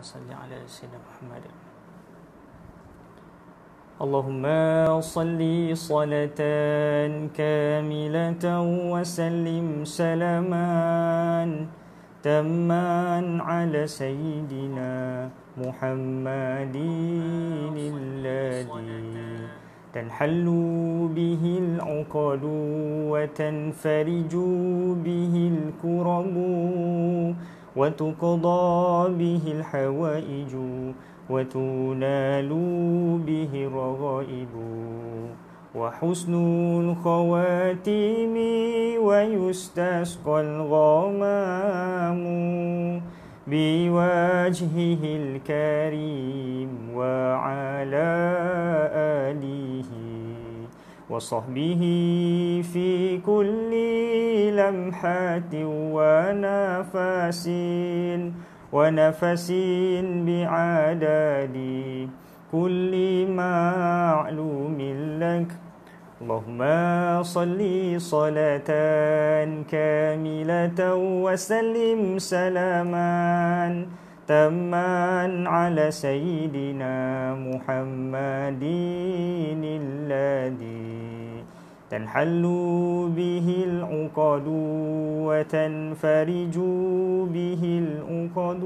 اللهم صل على سيدنا محمد اللهم صل صلاة كاملة وسلم سلاما تما على سيدنا محمد الذي تنحل به العقد وتنفرج به الكرب وتقضى به الحوائج وتنال به الرغائب وحسن الخواتيم ويستسقى الغمام بوجهه الكريم وعلى آله وصحبه في كل لمحات ونفس ونفس بعدد كل معلوم لك اللهم صل صلاة كاملة وسلم سلاما تما على سيدنا محمد الذي تنحل به العقد وتنفرج به العقد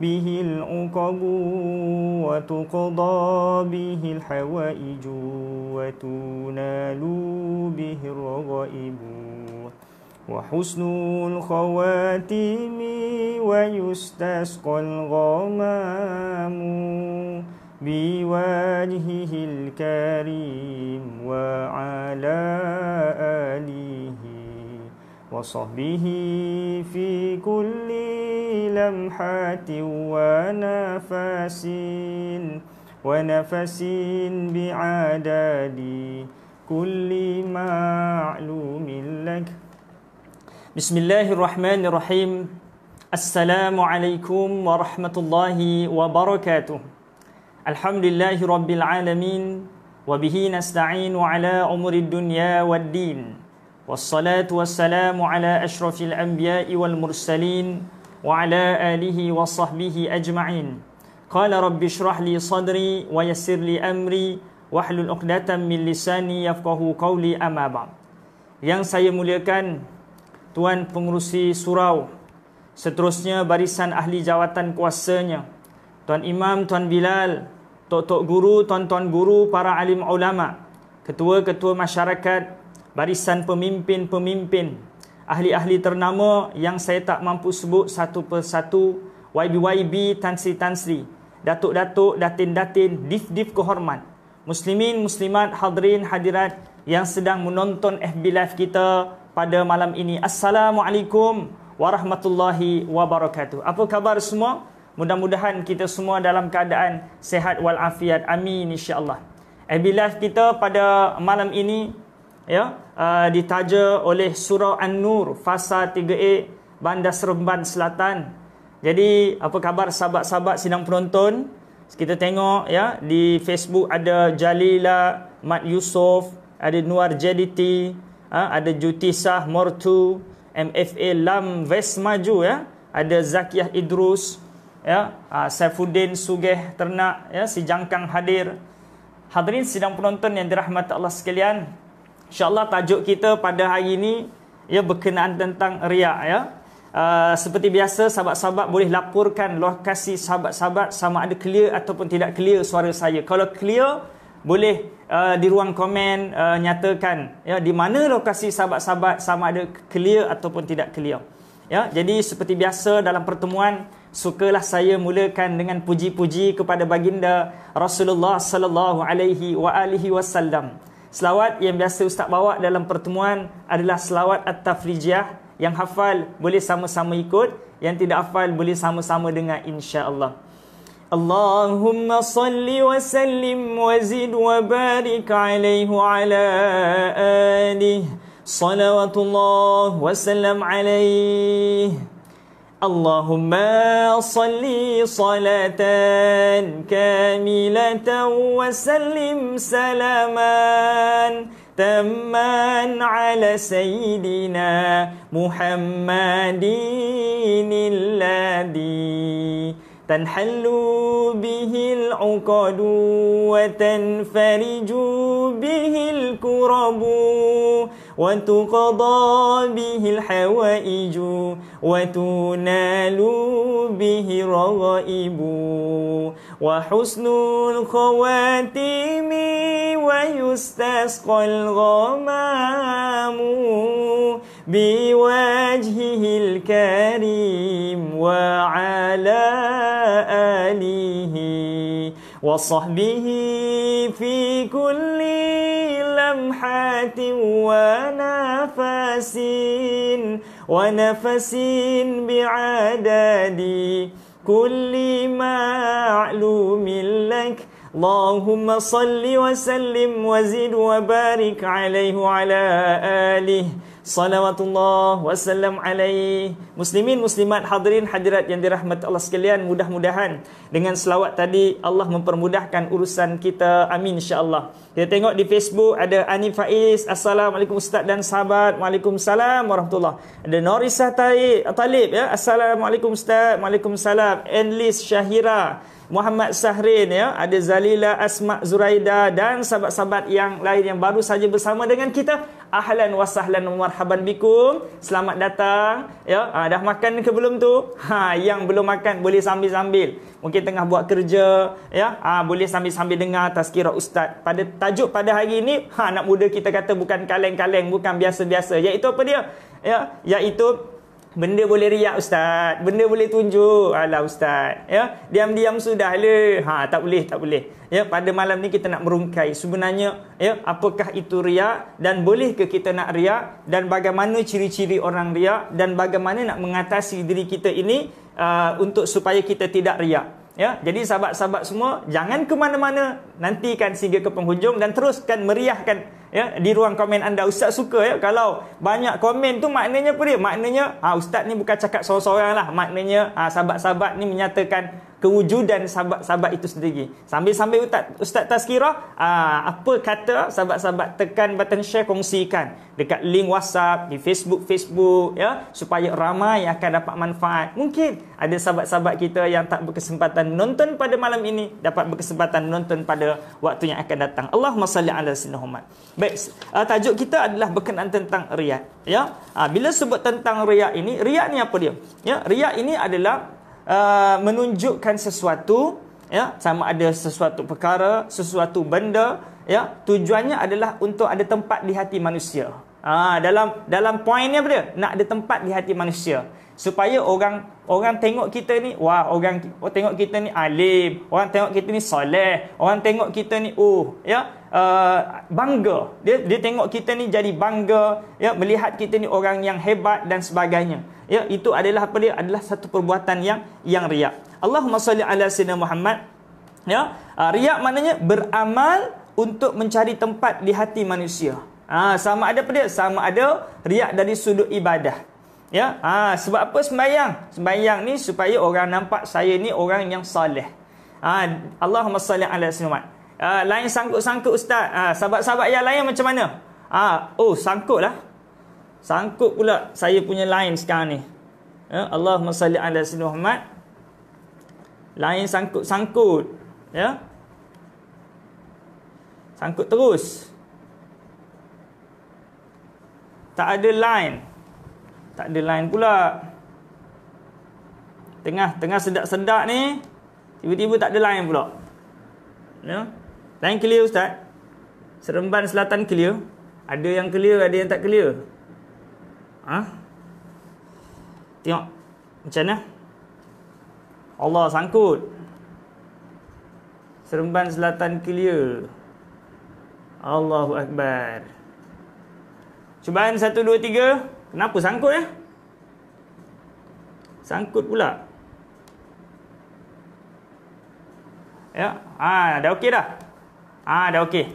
به العقب وتقضى به الحوائج وتنال به الرغائب وحسن الخواتيم ويستسقى الغمام بوجهه الكريم وعلى آله وصحبه في كل لمحة ونفس ونفس بعدد كل معلوم لك بسم الله الرحمن الرحيم السلام عليكم ورحمة الله وبركاته الحمد لله رب العالمين وبه نستعين على أمور الدنيا والدين والصلاة والسلام على أشرف الأنبياء والمرسلين وعلى آله وصحبه أجمعين قال رب اشرح لي صدري ويسر لي أمري واحلل عقدة من لساني يفقه قولي أما بعد Yang saya muliakan Tuan Pengurusi Surau Seterusnya barisan ahli jawatan kuasanya Tuan Imam, Tuan Bilal Tok-tok guru, tuan-tuan guru, para alim ulama Ketua-ketua masyarakat Barisan pemimpin-pemimpin Ahli-ahli ternama yang saya tak mampu sebut satu persatu YB-YB, Tansri-Tansri Datuk-datuk, Datin-Datin, Dif-Dif kehormat Muslimin, Muslimat, Hadirin, Hadirat yang sedang menonton FB Live kita pada malam ini. Assalamualaikum warahmatullahi wabarakatuh. Apa khabar semua? Mudah-mudahan kita semua dalam keadaan sehat walafiat. Amin insya-Allah. AB Live kita pada malam ini ya uh, ditaja oleh surah An-Nur fasa 3A Bandar Seremban Selatan. Jadi apa khabar sahabat-sahabat sinang penonton? Kita tengok ya di Facebook ada Jalila Mat Yusof, ada Nuar Jeliti ha, ada Jutisah Mortu, MFA Lam Maju ya, ada Zakiah Idrus ya, ha, Saifuddin Sugeh Ternak ya, si Jangkang hadir. Hadirin sidang penonton yang dirahmati Allah sekalian, insya-Allah tajuk kita pada hari ini ya berkenaan tentang riak ya. Uh, seperti biasa sahabat-sahabat boleh laporkan lokasi sahabat-sahabat sama ada clear ataupun tidak clear suara saya. Kalau clear boleh uh, di ruang komen uh, nyatakan ya di mana lokasi sahabat-sahabat sama ada clear ataupun tidak clear. Ya, jadi seperti biasa dalam pertemuan sukalah saya mulakan dengan puji-puji kepada baginda Rasulullah sallallahu alaihi wa alihi wasallam. Selawat yang biasa ustaz bawa dalam pertemuan adalah selawat at-tafrijiyah yang hafal boleh sama-sama ikut, yang tidak hafal boleh sama-sama dengar insya-Allah. اللهم صل وسلم وزد وبارك عليه وعلى آله صلوات الله وسلم عليه اللهم صل صلاة كاملة وسلم سلاما تما على سيدنا محمد الذي تنحل به العقد وتنفرج به الكرب وتقضى به الحوائج وتنال به الرغائب وحسن الخواتيم ويستسقى الغمام بوجهه الكريم وعلى آله وصحبه في كل لمحة ونفس ونفس بعدد كل معلوم لك اللهم صل وسلم وزد وبارك عليه وعلى آله صلوات الله وسلم عليه muslimin muslimat hadirin hadirat yang dirahmati Allah sekalian mudah-mudahan dengan selawat tadi Allah mempermudahkan urusan kita amin insyaallah kita tengok di Facebook ada Ani Faiz assalamualaikum ustaz dan sahabat waalaikumsalam warahmatullah ada Norisa Talib ya assalamualaikum ustaz waalaikumsalam Enlis Syahira Muhammad Sahrin ya, ada Zalila Asma Zuraida dan sahabat-sahabat yang lain yang baru saja bersama dengan kita. Ahlan wa sahlan wa marhaban bikum. Selamat datang ya. Ha, dah makan ke belum tu? Ha, yang belum makan boleh sambil-sambil. Mungkin tengah buat kerja ya. Ha, boleh sambil-sambil dengar tazkirah ustaz. Pada tajuk pada hari ini, ha anak muda kita kata bukan kaleng-kaleng, bukan biasa-biasa. Iaitu apa dia? Ya, yaitu Benda boleh riak ustaz. Benda boleh tunjuk. Alah ustaz. Ya, diam-diam sudah le. Ha, tak boleh, tak boleh. Ya, pada malam ni kita nak merungkai sebenarnya, ya, apakah itu riak dan boleh ke kita nak riak dan bagaimana ciri-ciri orang riak dan bagaimana nak mengatasi diri kita ini uh, untuk supaya kita tidak riak. Ya, jadi sahabat-sahabat semua jangan ke mana-mana, nantikan sehingga ke penghujung dan teruskan meriahkan ya di ruang komen anda ustaz suka ya kalau banyak komen tu maknanya apa dia maknanya ha ustaz ni bukan cakap seorang-seoranglah maknanya ha sahabat-sahabat ni menyatakan kewujudan sahabat-sahabat itu sendiri. Sambil-sambil Ustaz, Ustaz Tazkirah, aa, ah, apa kata sahabat-sahabat tekan button share kongsikan dekat link WhatsApp, di Facebook-Facebook ya supaya ramai yang akan dapat manfaat. Mungkin ada sahabat-sahabat kita yang tak berkesempatan nonton pada malam ini dapat berkesempatan nonton pada waktu yang akan datang. Allahumma salli ala sayyidina Muhammad. Baik, aa, ah, tajuk kita adalah berkenaan tentang riyad. Ya, aa, ah, bila sebut tentang riak ini, riak ni apa dia? Ya, riak ini adalah uh, menunjukkan sesuatu ya sama ada sesuatu perkara sesuatu benda ya tujuannya adalah untuk ada tempat di hati manusia ha, dalam dalam poinnya apa dia nak ada tempat di hati manusia supaya orang orang tengok kita ni wah orang oh, tengok kita ni alim orang tengok kita ni soleh orang tengok kita ni oh ya uh, bangga dia dia tengok kita ni jadi bangga ya melihat kita ni orang yang hebat dan sebagainya ya itu adalah apa dia adalah satu perbuatan yang yang riak Allahumma salli ala sayyidina Muhammad ya uh, riak maknanya beramal untuk mencari tempat di hati manusia ha, sama ada apa dia sama ada riak dari sudut ibadah Ya, ha, sebab apa sembahyang? Sembahyang ni supaya orang nampak saya ni orang yang soleh. Ha, Allahumma salli ala sallamat. Ha, lain sangkut-sangkut ustaz. Ha, sahabat-sahabat yang lain macam mana? Ha, oh, sangkut lah. Sangkut pula saya punya lain sekarang ni. Ya, Allahumma salli ala sallamat. Lain sangkut-sangkut. Ya. Sangkut terus. Tak ada line. Tak ada line pula. Tengah tengah sedap-sedap ni, tiba-tiba tak ada line pula. Ya. Line clear ustaz? Seremban selatan clear? Ada yang clear, ada yang tak clear. Ha? Tengok macam mana? Allah sangkut. Seremban selatan clear. Allahu akbar. Cubaan 1 2 3. Kenapa sangkut ya? Sangkut pula. Ya, ah ha, dah okey dah. Ah ha, dah okey.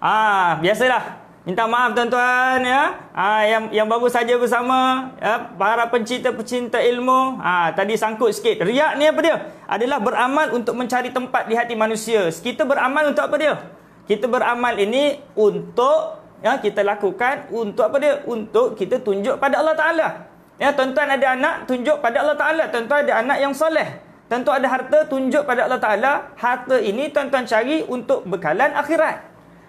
Ah ha, biasalah. Minta maaf tuan-tuan ya. Ah ha, yang yang baru saja bersama ya para pencinta-pencinta ilmu. Ah ha, tadi sangkut sikit. Riak ni apa dia? Adalah beramal untuk mencari tempat di hati manusia. Kita beramal untuk apa dia? Kita beramal ini untuk ya kita lakukan untuk apa dia untuk kita tunjuk pada Allah taala ya tuan-tuan ada anak tunjuk pada Allah taala tuan-tuan ada anak yang soleh Tentu ada harta tunjuk pada Allah Ta'ala Harta ini tuan-tuan cari untuk bekalan akhirat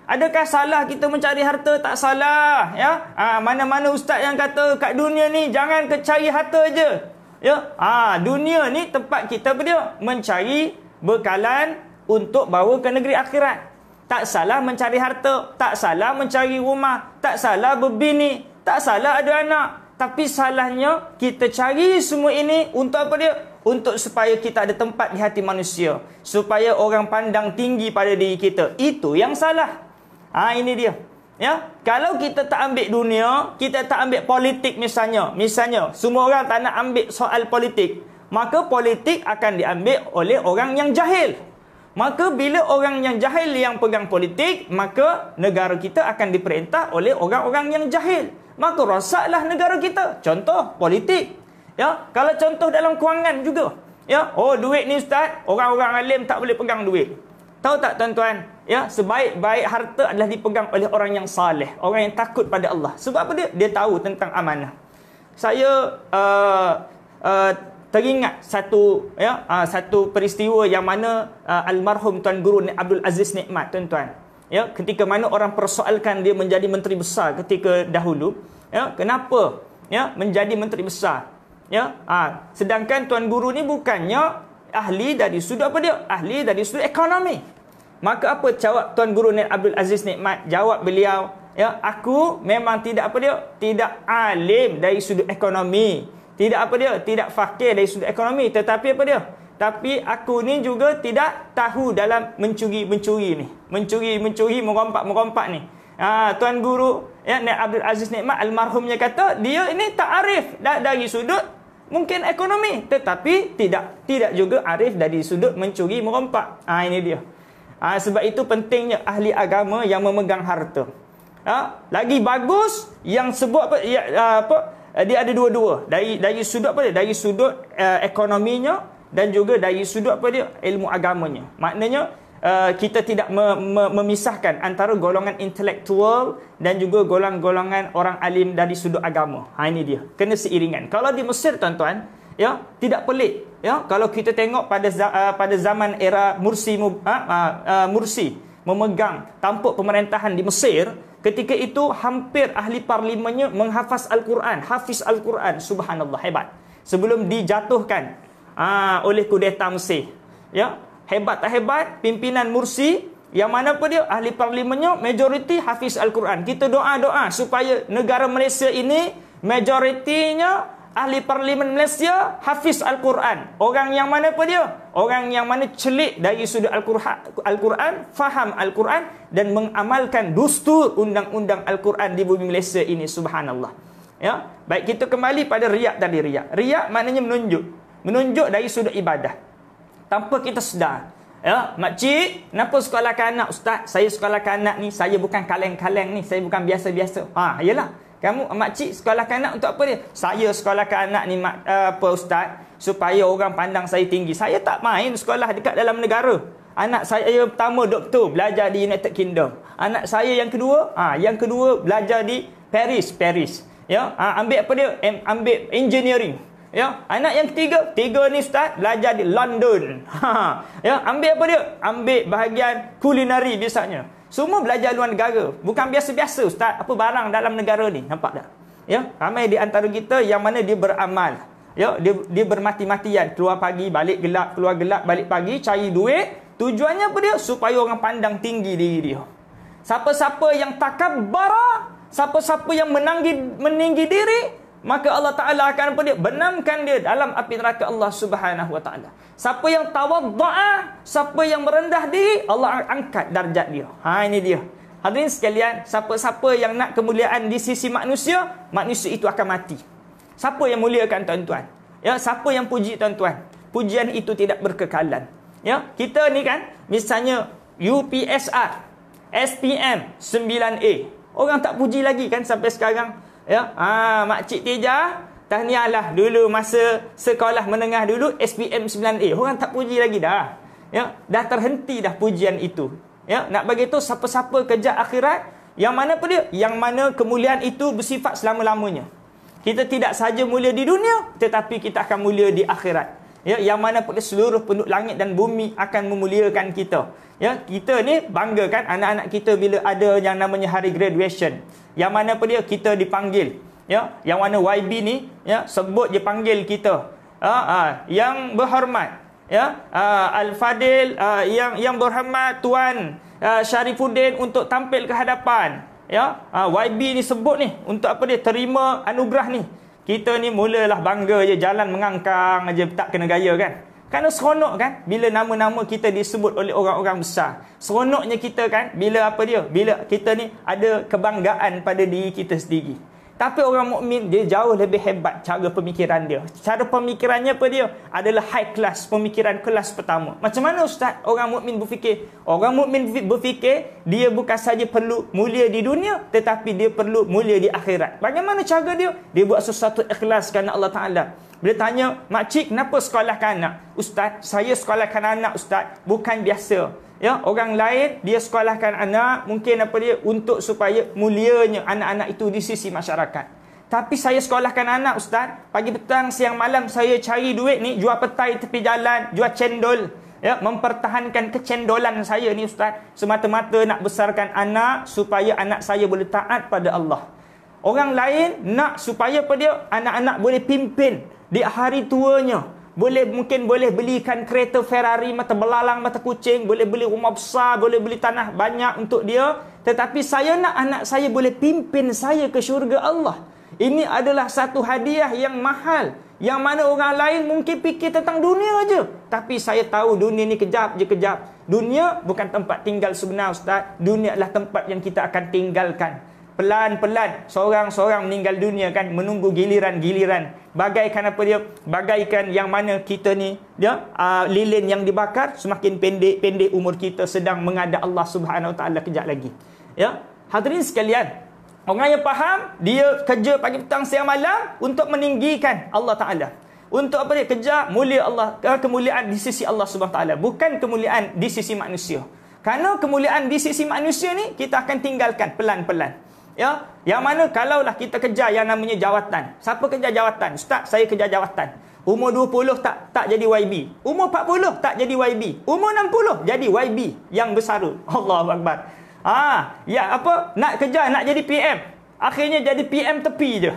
Adakah salah kita mencari harta? Tak salah ya. Ha, mana-mana ustaz yang kata kat dunia ni Jangan kecari harta je ya. Ha, dunia ni tempat kita berdua Mencari bekalan untuk bawa ke negeri akhirat tak salah mencari harta, tak salah mencari rumah, tak salah berbini, tak salah ada anak. Tapi salahnya kita cari semua ini untuk apa dia? Untuk supaya kita ada tempat di hati manusia. Supaya orang pandang tinggi pada diri kita. Itu yang salah. Ha, ini dia. Ya, Kalau kita tak ambil dunia, kita tak ambil politik misalnya. Misalnya, semua orang tak nak ambil soal politik. Maka politik akan diambil oleh orang yang jahil. Maka bila orang yang jahil yang pegang politik, maka negara kita akan diperintah oleh orang-orang yang jahil. Maka rosaklah negara kita. Contoh politik. Ya, kalau contoh dalam kewangan juga. Ya, oh duit ni ustaz, orang-orang alim tak boleh pegang duit. Tahu tak tuan-tuan? Ya, sebaik-baik harta adalah dipegang oleh orang yang saleh, orang yang takut pada Allah. Sebab apa dia? Dia tahu tentang amanah. Saya uh, uh, teringat satu ya uh, satu peristiwa yang mana uh, almarhum tuan guru ni Abdul Aziz Nikmat tuan-tuan ya ketika mana orang persoalkan dia menjadi menteri besar ketika dahulu ya kenapa ya menjadi menteri besar ya uh, sedangkan tuan guru ni bukannya ahli dari sudut apa dia ahli dari sudut ekonomi maka apa jawab tuan guru ni Abdul Aziz Nikmat jawab beliau ya aku memang tidak apa dia tidak alim dari sudut ekonomi tidak apa dia? Tidak fakir dari sudut ekonomi. Tetapi apa dia? Tapi aku ni juga tidak tahu dalam mencuri-mencuri ni. Mencuri-mencuri, merompak-merompak ni. Ha, Tuan Guru ya, Nek Abdul Aziz Nikmat almarhumnya kata, dia ini tak arif dari sudut mungkin ekonomi. Tetapi tidak tidak juga arif dari sudut mencuri-merompak. Ha, ini dia. Ha, sebab itu pentingnya ahli agama yang memegang harta. Ha, lagi bagus yang sebut apa, ya, apa, Eh, dia ada dua-dua dari dari sudut apa dia dari sudut uh, ekonominya dan juga dari sudut apa dia ilmu agamanya maknanya uh, kita tidak me, me, memisahkan antara golongan intelektual dan juga golongan-golongan orang alim dari sudut agama ha ini dia kena seiringan kalau di Mesir tuan-tuan ya tidak pelik ya kalau kita tengok pada uh, pada zaman era mursi uh, uh, mursi memegang tampuk pemerintahan di Mesir Ketika itu hampir ahli parlimennya menghafaz Al-Quran, hafiz Al-Quran, subhanallah hebat. Sebelum dijatuhkan aa, ah, oleh kudeta Mesir. Ya, hebat tak hebat pimpinan Mursi yang mana pun dia ahli parlimennya majoriti hafiz Al-Quran. Kita doa-doa supaya negara Malaysia ini majoritinya ahli parlimen Malaysia hafiz Al-Quran. Orang yang mana apa dia? Orang yang mana celik dari sudut Al-Quran, faham Al-Quran dan mengamalkan dustur undang-undang Al-Quran di bumi Malaysia ini subhanallah. Ya. Baik kita kembali pada riak tadi riak. Riak maknanya menunjuk. Menunjuk dari sudut ibadah. Tanpa kita sedar. Ya, makcik, kenapa sekolah kanak ustaz? Saya sekolah kanak ni, saya bukan kaleng-kaleng ni, saya bukan biasa-biasa. Ha, iyalah. Kamu makcik sekolah kanak untuk apa dia? Saya sekolah kanak ni mak, uh, apa ustaz? Supaya orang pandang saya tinggi. Saya tak main sekolah dekat dalam negara. Anak saya yang pertama doktor belajar di United Kingdom. Anak saya yang kedua, ah ha, yang kedua belajar di Paris, Paris. Ya, ha, ambil apa dia? Am, ambil engineering. Ya, anak yang ketiga, tiga ni ustaz belajar di London. Ha, ha, ya, ambil apa dia? Ambil bahagian kulinari biasanya. Semua belajar luar negara. Bukan biasa-biasa ustaz. Apa barang dalam negara ni? Nampak tak? Ya, ramai di antara kita yang mana dia beramal. Ya, dia dia bermati-matian keluar pagi, balik gelap, keluar gelap, balik pagi cari duit. Tujuannya apa dia? Supaya orang pandang tinggi diri dia. Siapa-siapa yang takabbara, siapa-siapa yang menanggi meninggi diri, maka Allah Taala akan apa dia benamkan dia dalam api neraka Allah Subhanahu Wa Taala. Siapa yang tawaddu'a, siapa yang merendah diri, Allah akan angkat darjat dia. Ha ini dia. Hadirin sekalian, siapa-siapa yang nak kemuliaan di sisi manusia, manusia itu akan mati. Siapa yang muliakan tuan-tuan? Ya, siapa yang puji tuan-tuan? Pujian itu tidak berkekalan. Ya, kita ni kan misalnya UPSR, SPM 9A. Orang tak puji lagi kan sampai sekarang Ya. Ha, Mak Cik Tejah, tahniahlah dulu masa sekolah menengah dulu SPM 9A. Orang tak puji lagi dah. Ya, dah terhenti dah pujian itu. Ya, nak bagi tu siapa-siapa kerja akhirat yang mana pun dia, yang mana kemuliaan itu bersifat selama-lamanya. Kita tidak saja mulia di dunia, tetapi kita akan mulia di akhirat ya yang mana seluruh penduduk langit dan bumi akan memuliakan kita ya kita ni kan, anak-anak kita bila ada yang namanya hari graduation yang mana apa dia kita dipanggil ya yang mana YB ni ya sebut je panggil kita ah ha, ha, yang berhormat ya ha, al fadil ha, yang yang berhormat tuan ha, Syarifuddin untuk tampil ke hadapan ya ha, YB ni sebut ni untuk apa dia terima anugerah ni kita ni mulalah bangga je jalan mengangkang aje tak kena gaya kan. Kan seronok kan bila nama-nama kita disebut oleh orang-orang besar. Seronoknya kita kan bila apa dia? Bila kita ni ada kebanggaan pada diri kita sendiri. Tapi orang mukmin dia jauh lebih hebat cara pemikiran dia. Cara pemikirannya apa dia? Adalah high class, pemikiran kelas pertama. Macam mana ustaz orang mukmin berfikir? Orang mukmin berfikir dia bukan saja perlu mulia di dunia tetapi dia perlu mulia di akhirat. Bagaimana cara dia? Dia buat sesuatu ikhlas kerana Allah Taala. Bila tanya, "Mak cik, kenapa sekolahkan anak?" "Ustaz, saya sekolahkan anak, ustaz. Bukan biasa." ya orang lain dia sekolahkan anak mungkin apa dia untuk supaya mulianya anak-anak itu di sisi masyarakat tapi saya sekolahkan anak ustaz pagi petang siang malam saya cari duit ni jual petai tepi jalan jual cendol ya mempertahankan kecendolan saya ni ustaz semata-mata nak besarkan anak supaya anak saya boleh taat pada Allah orang lain nak supaya apa dia anak-anak boleh pimpin di hari tuanya boleh mungkin boleh belikan kereta Ferrari mata belalang mata kucing boleh beli rumah besar boleh beli tanah banyak untuk dia tetapi saya nak anak saya boleh pimpin saya ke syurga Allah ini adalah satu hadiah yang mahal yang mana orang lain mungkin fikir tentang dunia aja tapi saya tahu dunia ni kejap je kejap dunia bukan tempat tinggal sebenar ustaz dunia adalah tempat yang kita akan tinggalkan pelan-pelan seorang-seorang meninggal dunia kan menunggu giliran-giliran bagaikan apa dia bagaikan yang mana kita ni dia ya, uh, lilin yang dibakar semakin pendek-pendek umur kita sedang mengada Allah Subhanahu Wa Taala kejap lagi ya hadirin sekalian orang yang faham dia kerja pagi petang siang malam untuk meninggikan Allah Taala untuk apa dia kerja mulia Allah kemuliaan di sisi Allah Subhanahu Wa Taala bukan kemuliaan di sisi manusia kerana kemuliaan di sisi manusia ni kita akan tinggalkan pelan-pelan Ya, yang mana kalaulah kita kejar yang namanya jawatan. Siapa kejar jawatan? Ustaz, saya kejar jawatan. Umur 20 tak tak jadi YB. Umur 40 tak jadi YB. Umur 60 jadi YB yang besar. Allahu akbar. Ah, ya apa? Nak kejar nak jadi PM. Akhirnya jadi PM tepi je.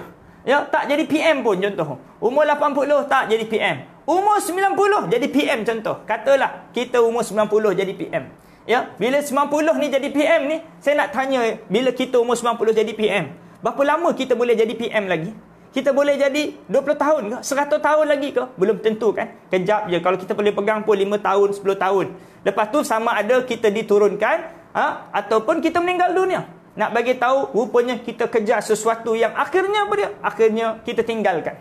Ya, tak jadi PM pun contoh. Umur 80 tak jadi PM. Umur 90 jadi PM contoh. Katalah kita umur 90 jadi PM. Ya, bila 90 ni jadi PM ni, saya nak tanya bila kita umur 90 jadi PM. Berapa lama kita boleh jadi PM lagi? Kita boleh jadi 20 tahun ke? 100 tahun lagi ke? Belum tentu kan? Kejap je. Kalau kita boleh pegang pun 5 tahun, 10 tahun. Lepas tu sama ada kita diturunkan ha? ataupun kita meninggal dunia. Nak bagi tahu rupanya kita kejar sesuatu yang akhirnya apa dia? Akhirnya kita tinggalkan.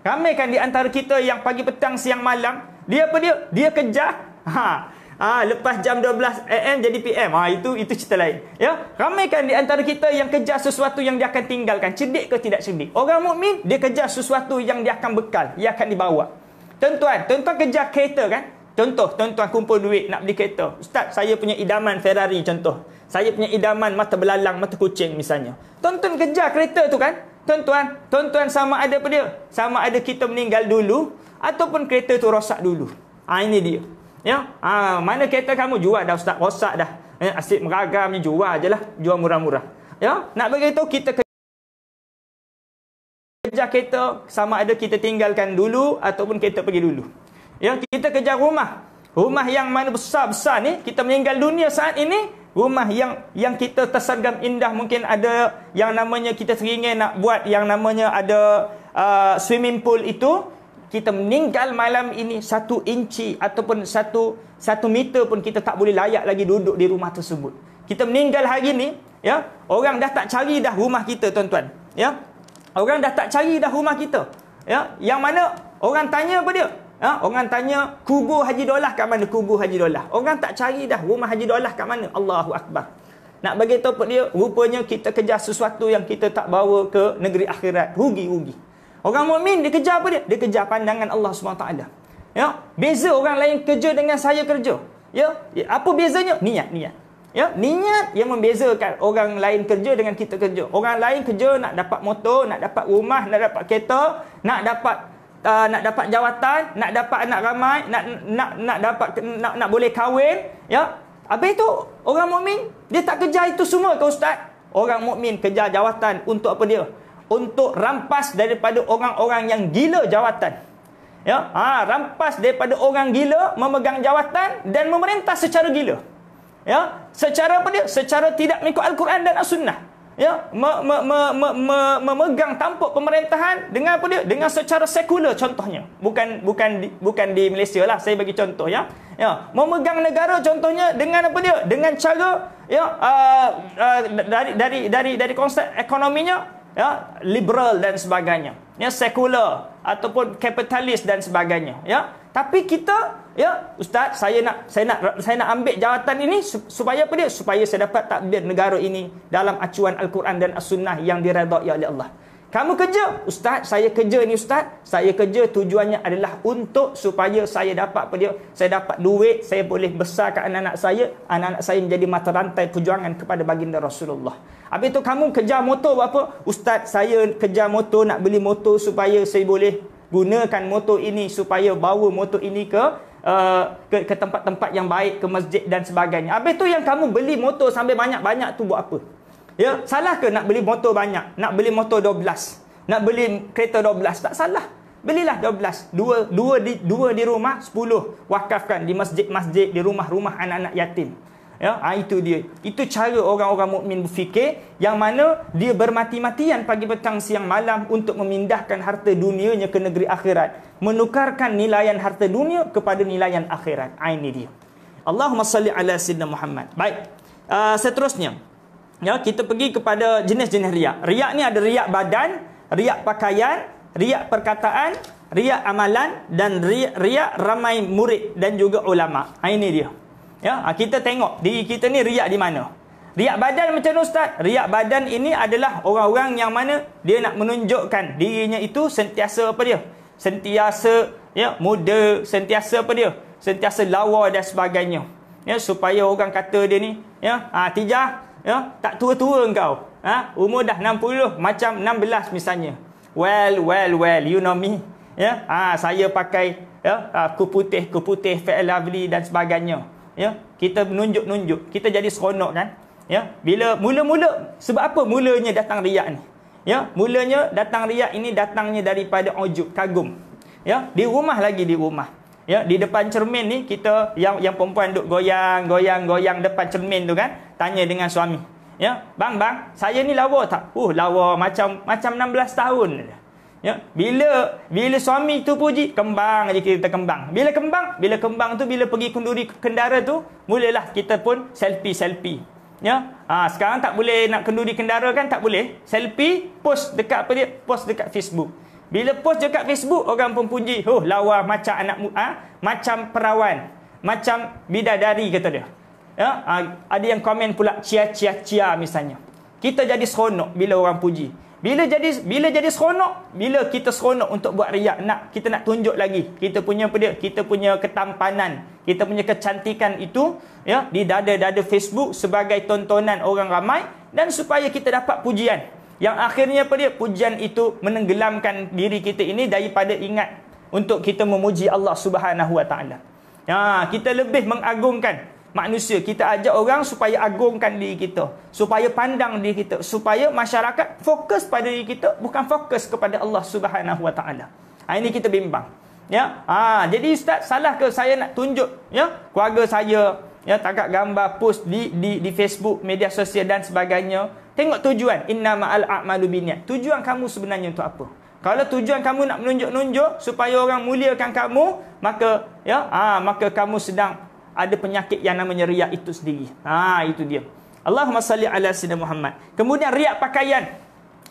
Ramai kan di antara kita yang pagi petang, siang malam. Dia apa dia? Dia kejar. Ha. Ah ha, lepas jam 12 AM jadi PM. Ah ha, itu itu cerita lain. Ya. kan di antara kita yang kejar sesuatu yang dia akan tinggalkan, cerdik ke tidak cerdik. Orang mukmin dia kejar sesuatu yang dia akan bekal, dia akan dibawa. Tuan-tuan, tuan-tuan kejar kereta kan? Contoh, tuan-tuan kumpul duit nak beli kereta. Ustaz, saya punya idaman Ferrari contoh. Saya punya idaman mata belalang, mata kucing misalnya. Tuan-tuan kejar kereta tu kan? Tuan-tuan, tuan-tuan sama ada apa dia? Sama ada kita meninggal dulu ataupun kereta tu rosak dulu. ha, ini dia. Ya, ha, mana kereta kamu jual dah ustaz rosak dah. Ya, asyik meragam ni jual ajalah, jual murah-murah. Ya, nak begitu kita kerja kereta sama ada kita tinggalkan dulu ataupun kita pergi dulu. Ya, kita kerja rumah. Rumah yang mana besar-besar ni kita meninggal dunia saat ini rumah yang yang kita tersergam indah mungkin ada yang namanya kita seringai nak buat yang namanya ada uh, swimming pool itu kita meninggal malam ini satu inci ataupun satu satu meter pun kita tak boleh layak lagi duduk di rumah tersebut. Kita meninggal hari ini, ya, orang dah tak cari dah rumah kita tuan-tuan. Ya. Orang dah tak cari dah rumah kita. Ya. Yang mana orang tanya apa dia? Ya, orang tanya kubur Haji Dolah kat mana kubur Haji Dolah. Orang tak cari dah rumah Haji Dolah kat mana. Allahu akbar. Nak bagi tahu pada dia rupanya kita kejar sesuatu yang kita tak bawa ke negeri akhirat. Rugi-rugi. Orang mukmin dia kejar apa dia? Dia kejar pandangan Allah SWT. Ya, beza orang lain kerja dengan saya kerja. Ya, ya, apa bezanya? Niat, niat. Ya, niat yang membezakan orang lain kerja dengan kita kerja. Orang lain kerja nak dapat motor, nak dapat rumah, nak dapat kereta, nak dapat uh, nak dapat jawatan, nak dapat anak ramai, nak nak nak dapat nak nak boleh kahwin, ya. Apa itu orang mukmin? Dia tak kejar itu semua ke ustaz? Orang mukmin kejar jawatan untuk apa dia? untuk rampas daripada orang-orang yang gila jawatan. Ya, ha, rampas daripada orang gila memegang jawatan dan memerintah secara gila. Ya, secara apa dia? Secara tidak mengikut Al-Quran dan As-Sunnah. Ya, me, me, me, me, me, memegang tampuk pemerintahan dengan apa dia? Dengan secara sekular contohnya. Bukan bukan bukan di Malaysia lah. Saya bagi contoh ya. Ya, memegang negara contohnya dengan apa dia? Dengan cara ya uh, uh, dari dari dari dari konsep ekonominya ya, liberal dan sebagainya, ya, sekular ataupun kapitalis dan sebagainya, ya. Tapi kita, ya, ustaz, saya nak saya nak saya nak ambil jawatan ini supaya apa dia? Supaya saya dapat takbir negara ini dalam acuan Al-Quran dan As-Sunnah yang diredha oleh Allah. Kamu kerja, ustaz, saya kerja ni ustaz. Saya kerja tujuannya adalah untuk supaya saya dapat dia, saya dapat duit, saya boleh besarkan anak-anak saya, anak-anak saya menjadi mata rantai perjuangan kepada baginda Rasulullah. Habis tu kamu kejar motor buat apa? Ustaz, saya kejar motor nak beli motor supaya saya boleh gunakan motor ini supaya bawa motor ini ke uh, ke tempat-tempat yang baik, ke masjid dan sebagainya. Habis tu yang kamu beli motor sampai banyak-banyak tu buat apa? Ya, salah ke nak beli motor banyak? Nak beli motor 12. Nak beli kereta 12. Tak salah. Belilah 12. Dua dua di dua di rumah 10. Wakafkan di masjid-masjid, di rumah-rumah anak-anak yatim. Ya, ha, itu dia. Itu cara orang-orang mukmin berfikir yang mana dia bermati-matian pagi petang siang malam untuk memindahkan harta dunianya ke negeri akhirat, menukarkan nilaian harta dunia kepada nilaian akhirat. Ha, ini dia. Allahumma salli ala sayyidina Muhammad. Baik. Uh, seterusnya ya kita pergi kepada jenis-jenis riak. Riak ni ada riak badan, riak pakaian, riak perkataan, riak amalan dan riak, riak ramai murid dan juga ulama. Ha ini dia. Ya, ha, kita tengok diri kita ni riak di mana. Riak badan macam mana ustaz? Riak badan ini adalah orang-orang yang mana dia nak menunjukkan dirinya itu sentiasa apa dia? Sentiasa ya muda, sentiasa apa dia? Sentiasa lawa dan sebagainya. Ya supaya orang kata dia ni ya ha, tijah ya tak tua-tua engkau ha umur dah 60 macam 16 misalnya well well well you know me ya ha saya pakai ya ha, kuputih kuputih fair lovely dan sebagainya ya kita menunjuk-nunjuk kita jadi seronok kan ya bila mula-mula sebab apa mulanya datang riak ni ya mulanya datang riak ini datangnya daripada ujub kagum ya di rumah lagi di rumah Ya, di depan cermin ni kita yang yang perempuan duk goyang, goyang, goyang depan cermin tu kan, tanya dengan suami. Ya, bang bang, saya ni lawa tak? Uh, lawa macam macam 16 tahun. Ya, bila bila suami tu puji, kembang aja kita kembang. Bila kembang, bila kembang tu bila pergi kenduri kendara tu, mulalah kita pun selfie selfie. Ya. Ah, ha, sekarang tak boleh nak kenduri kendara kan tak boleh. Selfie post dekat apa dia? Post dekat Facebook. Bila post dekat Facebook orang pun puji, "Oh, lawa macam anak ha? macam perawan, macam bidadari," kata dia. Ya, ha? ada yang komen pula cia-cia-cia misalnya. Kita jadi seronok bila orang puji. Bila jadi bila jadi seronok, bila kita seronok untuk buat riak, nak kita nak tunjuk lagi kita punya apa dia? Kita punya ketampanan, kita punya kecantikan itu ya di dada-dada Facebook sebagai tontonan orang ramai dan supaya kita dapat pujian. Yang akhirnya apa dia? Pujian itu menenggelamkan diri kita ini daripada ingat untuk kita memuji Allah Subhanahu Wa Taala. Ya, kita lebih mengagungkan manusia. Kita ajak orang supaya agungkan diri kita, supaya pandang diri kita, supaya masyarakat fokus pada diri kita bukan fokus kepada Allah Subhanahu Wa Taala. Ha, ini kita bimbang. Ya. Ha, jadi ustaz salah ke saya nak tunjuk ya keluarga saya ya tangkap gambar post di di di Facebook, media sosial dan sebagainya Tengok tujuan. Inna ma'al a'malu biniat. Tujuan kamu sebenarnya untuk apa? Kalau tujuan kamu nak menunjuk-nunjuk supaya orang muliakan kamu, maka ya, ah maka kamu sedang ada penyakit yang namanya riak itu sendiri. Ha, itu dia. Allahumma salli ala sayyidina Muhammad. Kemudian riak pakaian.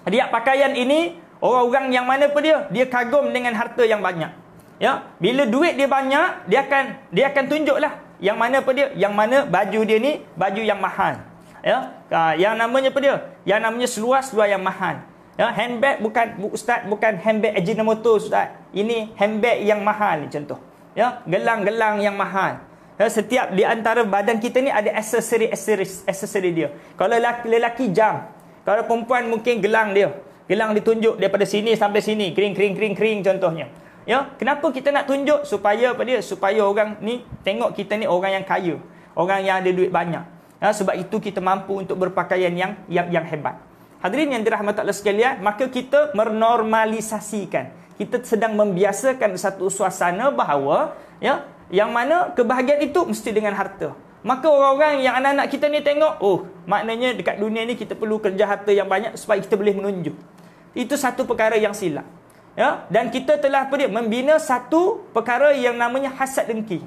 Riak pakaian ini orang-orang yang mana pun dia, dia kagum dengan harta yang banyak. Ya, bila duit dia banyak, dia akan dia akan tunjuklah yang mana pun dia, yang mana baju dia ni baju yang mahal ya uh, yang namanya apa dia yang namanya seluas jual yang mahal ya handbag bukan ustaz bukan handbag Ajinomoto ustaz ini handbag yang mahal ni contoh ya gelang-gelang yang mahal ya, setiap di antara badan kita ni ada aksesori aksesori dia kalau lelaki, lelaki jam kalau perempuan mungkin gelang dia gelang ditunjuk daripada sini sampai sini kring kring kring kring contohnya ya kenapa kita nak tunjuk supaya apa dia supaya orang ni tengok kita ni orang yang kaya orang yang ada duit banyak Ya, sebab itu kita mampu untuk berpakaian yang yang, yang hebat. Hadirin yang dirahmati Allah sekalian, maka kita menormalisasikan. Kita sedang membiasakan satu suasana bahawa ya, yang mana kebahagiaan itu mesti dengan harta. Maka orang-orang yang anak-anak kita ni tengok, oh, maknanya dekat dunia ni kita perlu kerja harta yang banyak supaya kita boleh menunjuk. Itu satu perkara yang silap. Ya, dan kita telah apa Membina satu perkara yang namanya hasad dengki.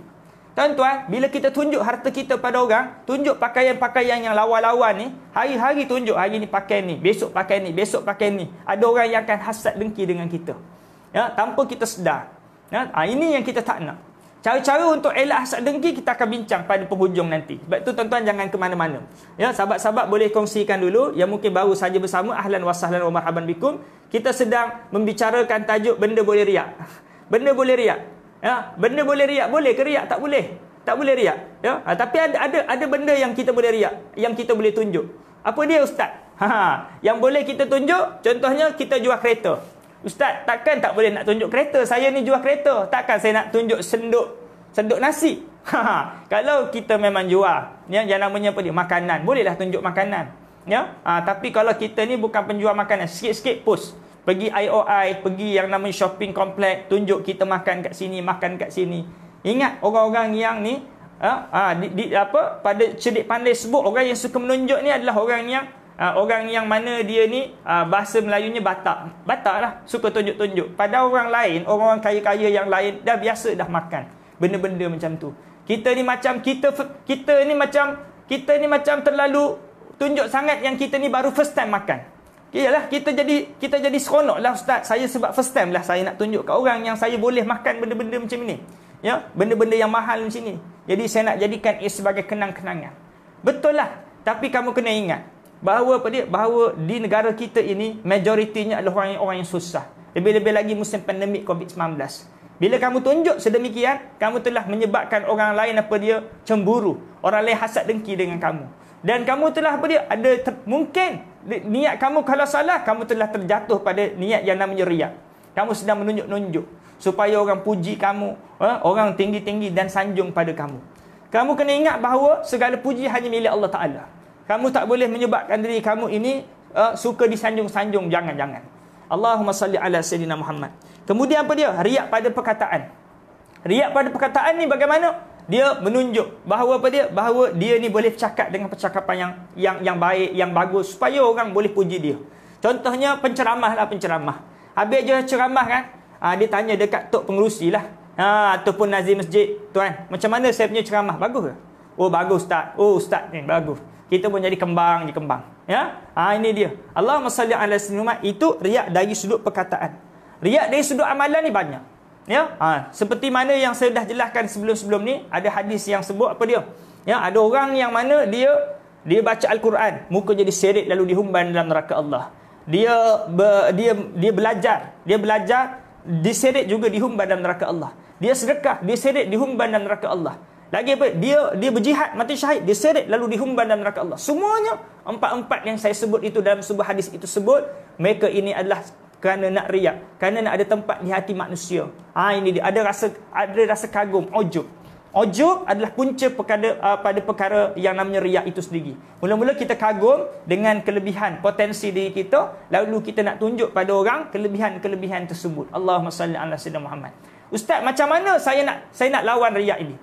Tuan-tuan, bila kita tunjuk harta kita pada orang, tunjuk pakaian-pakaian yang lawan-lawan ni, hari-hari tunjuk, hari ni pakai ni, besok pakai ni, besok pakai ni. Ada orang yang akan hasad dengki dengan kita. Ya, tanpa kita sedar. Ya, ha, ini yang kita tak nak. Cara-cara untuk elak hasad dengki kita akan bincang pada penghujung nanti. Sebab tu tuan-tuan jangan ke mana-mana. Ya, sahabat-sahabat boleh kongsikan dulu yang mungkin baru saja bersama ahlan wa sahlan wa marhaban bikum. Kita sedang membicarakan tajuk benda boleh riak. Benda boleh riak. Ya, benda boleh riak, boleh ke riak? Tak boleh. Tak boleh riak. Ya, ha, tapi ada ada ada benda yang kita boleh riak, yang kita boleh tunjuk. Apa dia ustaz? Ha, ha. yang boleh kita tunjuk, contohnya kita jual kereta. Ustaz, takkan tak boleh nak tunjuk kereta? Saya ni jual kereta. Takkan saya nak tunjuk senduk senduk nasi? Ha, ha. kalau kita memang jual, ni ya, yang namanya apa dia? Makanan. Bolehlah tunjuk makanan. Ya. Ha, tapi kalau kita ni bukan penjual makanan, sikit-sikit post. Pergi IOI, pergi yang namanya shopping complex, tunjuk kita makan kat sini, makan kat sini. Ingat orang-orang yang ni ah ha, di, di apa pada cerdik pandai sebut orang yang suka menunjuk ni adalah orang yang ha, orang yang mana dia ni ha, bahasa Melayunya Batak. lah, suka tunjuk-tunjuk. Pada orang lain, orang-orang kaya-kaya yang lain dah biasa dah makan benda-benda macam tu. Kita ni macam kita kita ni macam kita ni macam terlalu tunjuk sangat yang kita ni baru first time makan. Iyalah kita jadi kita jadi seronok lah ustaz. Saya sebab first time lah saya nak tunjuk kat orang yang saya boleh makan benda-benda macam ni. Ya, benda-benda yang mahal macam ni. Jadi saya nak jadikan ia sebagai kenang-kenangan. Betul lah. Tapi kamu kena ingat bahawa apa dia? Bahawa di negara kita ini majoritinya adalah orang-orang yang susah. Lebih-lebih lagi musim pandemik COVID-19. Bila kamu tunjuk sedemikian, kamu telah menyebabkan orang lain apa dia cemburu, orang lain hasad dengki dengan kamu. Dan kamu telah apa dia ada mungkin niat kamu kalau salah, kamu telah terjatuh pada niat yang namanya riak. Kamu sedang menunjuk-nunjuk supaya orang puji kamu, eh, orang tinggi-tinggi dan sanjung pada kamu. Kamu kena ingat bahawa segala puji hanya milik Allah Taala. Kamu tak boleh menyebabkan diri kamu ini uh, suka disanjung-sanjung jangan-jangan. Allahumma salli ala sayyidina Muhammad. Kemudian apa dia? Riak pada perkataan. Riak pada perkataan ni bagaimana? Dia menunjuk bahawa apa dia? Bahawa dia ni boleh cakap dengan percakapan yang yang yang baik, yang bagus supaya orang boleh puji dia. Contohnya penceramah lah penceramah. Habis je ceramah kan? Ha, dia tanya dekat tok pengerusi lah. Ha, ataupun nazim masjid. Tuan, macam mana saya punya ceramah? Bagus ke? Oh bagus ustaz. Oh ustaz ni bagus. Kita pun jadi kembang, jadi kembang. Ya? Ha, ini dia. Allah salli ala sinumat. Itu riak dari sudut perkataan. Riak dari sudut amalan ni banyak. Ya, ha. seperti mana yang saya dah jelaskan sebelum-sebelum ni, ada hadis yang sebut apa dia? Ya, ada orang yang mana dia dia baca al-Quran, muka jadi seret lalu dihumban dalam neraka Allah. Dia be, dia dia belajar, dia belajar diseret juga dihumban dalam neraka Allah. Dia sedekah, diseret dihumban dalam neraka Allah. Lagi apa? Dia dia berjihad mati syahid, diseret lalu dihumban dalam neraka Allah. Semuanya empat-empat yang saya sebut itu dalam sebuah hadis itu sebut, mereka ini adalah kerana nak riak kerana nak ada tempat di hati manusia ha ini dia ada rasa ada rasa kagum ojuk, ojuk adalah punca pada uh, pada perkara yang namanya riak itu sendiri mula-mula kita kagum dengan kelebihan potensi diri kita lalu kita nak tunjuk pada orang kelebihan-kelebihan tersebut Allahumma salli ala sayyidina Muhammad ustaz macam mana saya nak saya nak lawan riak ini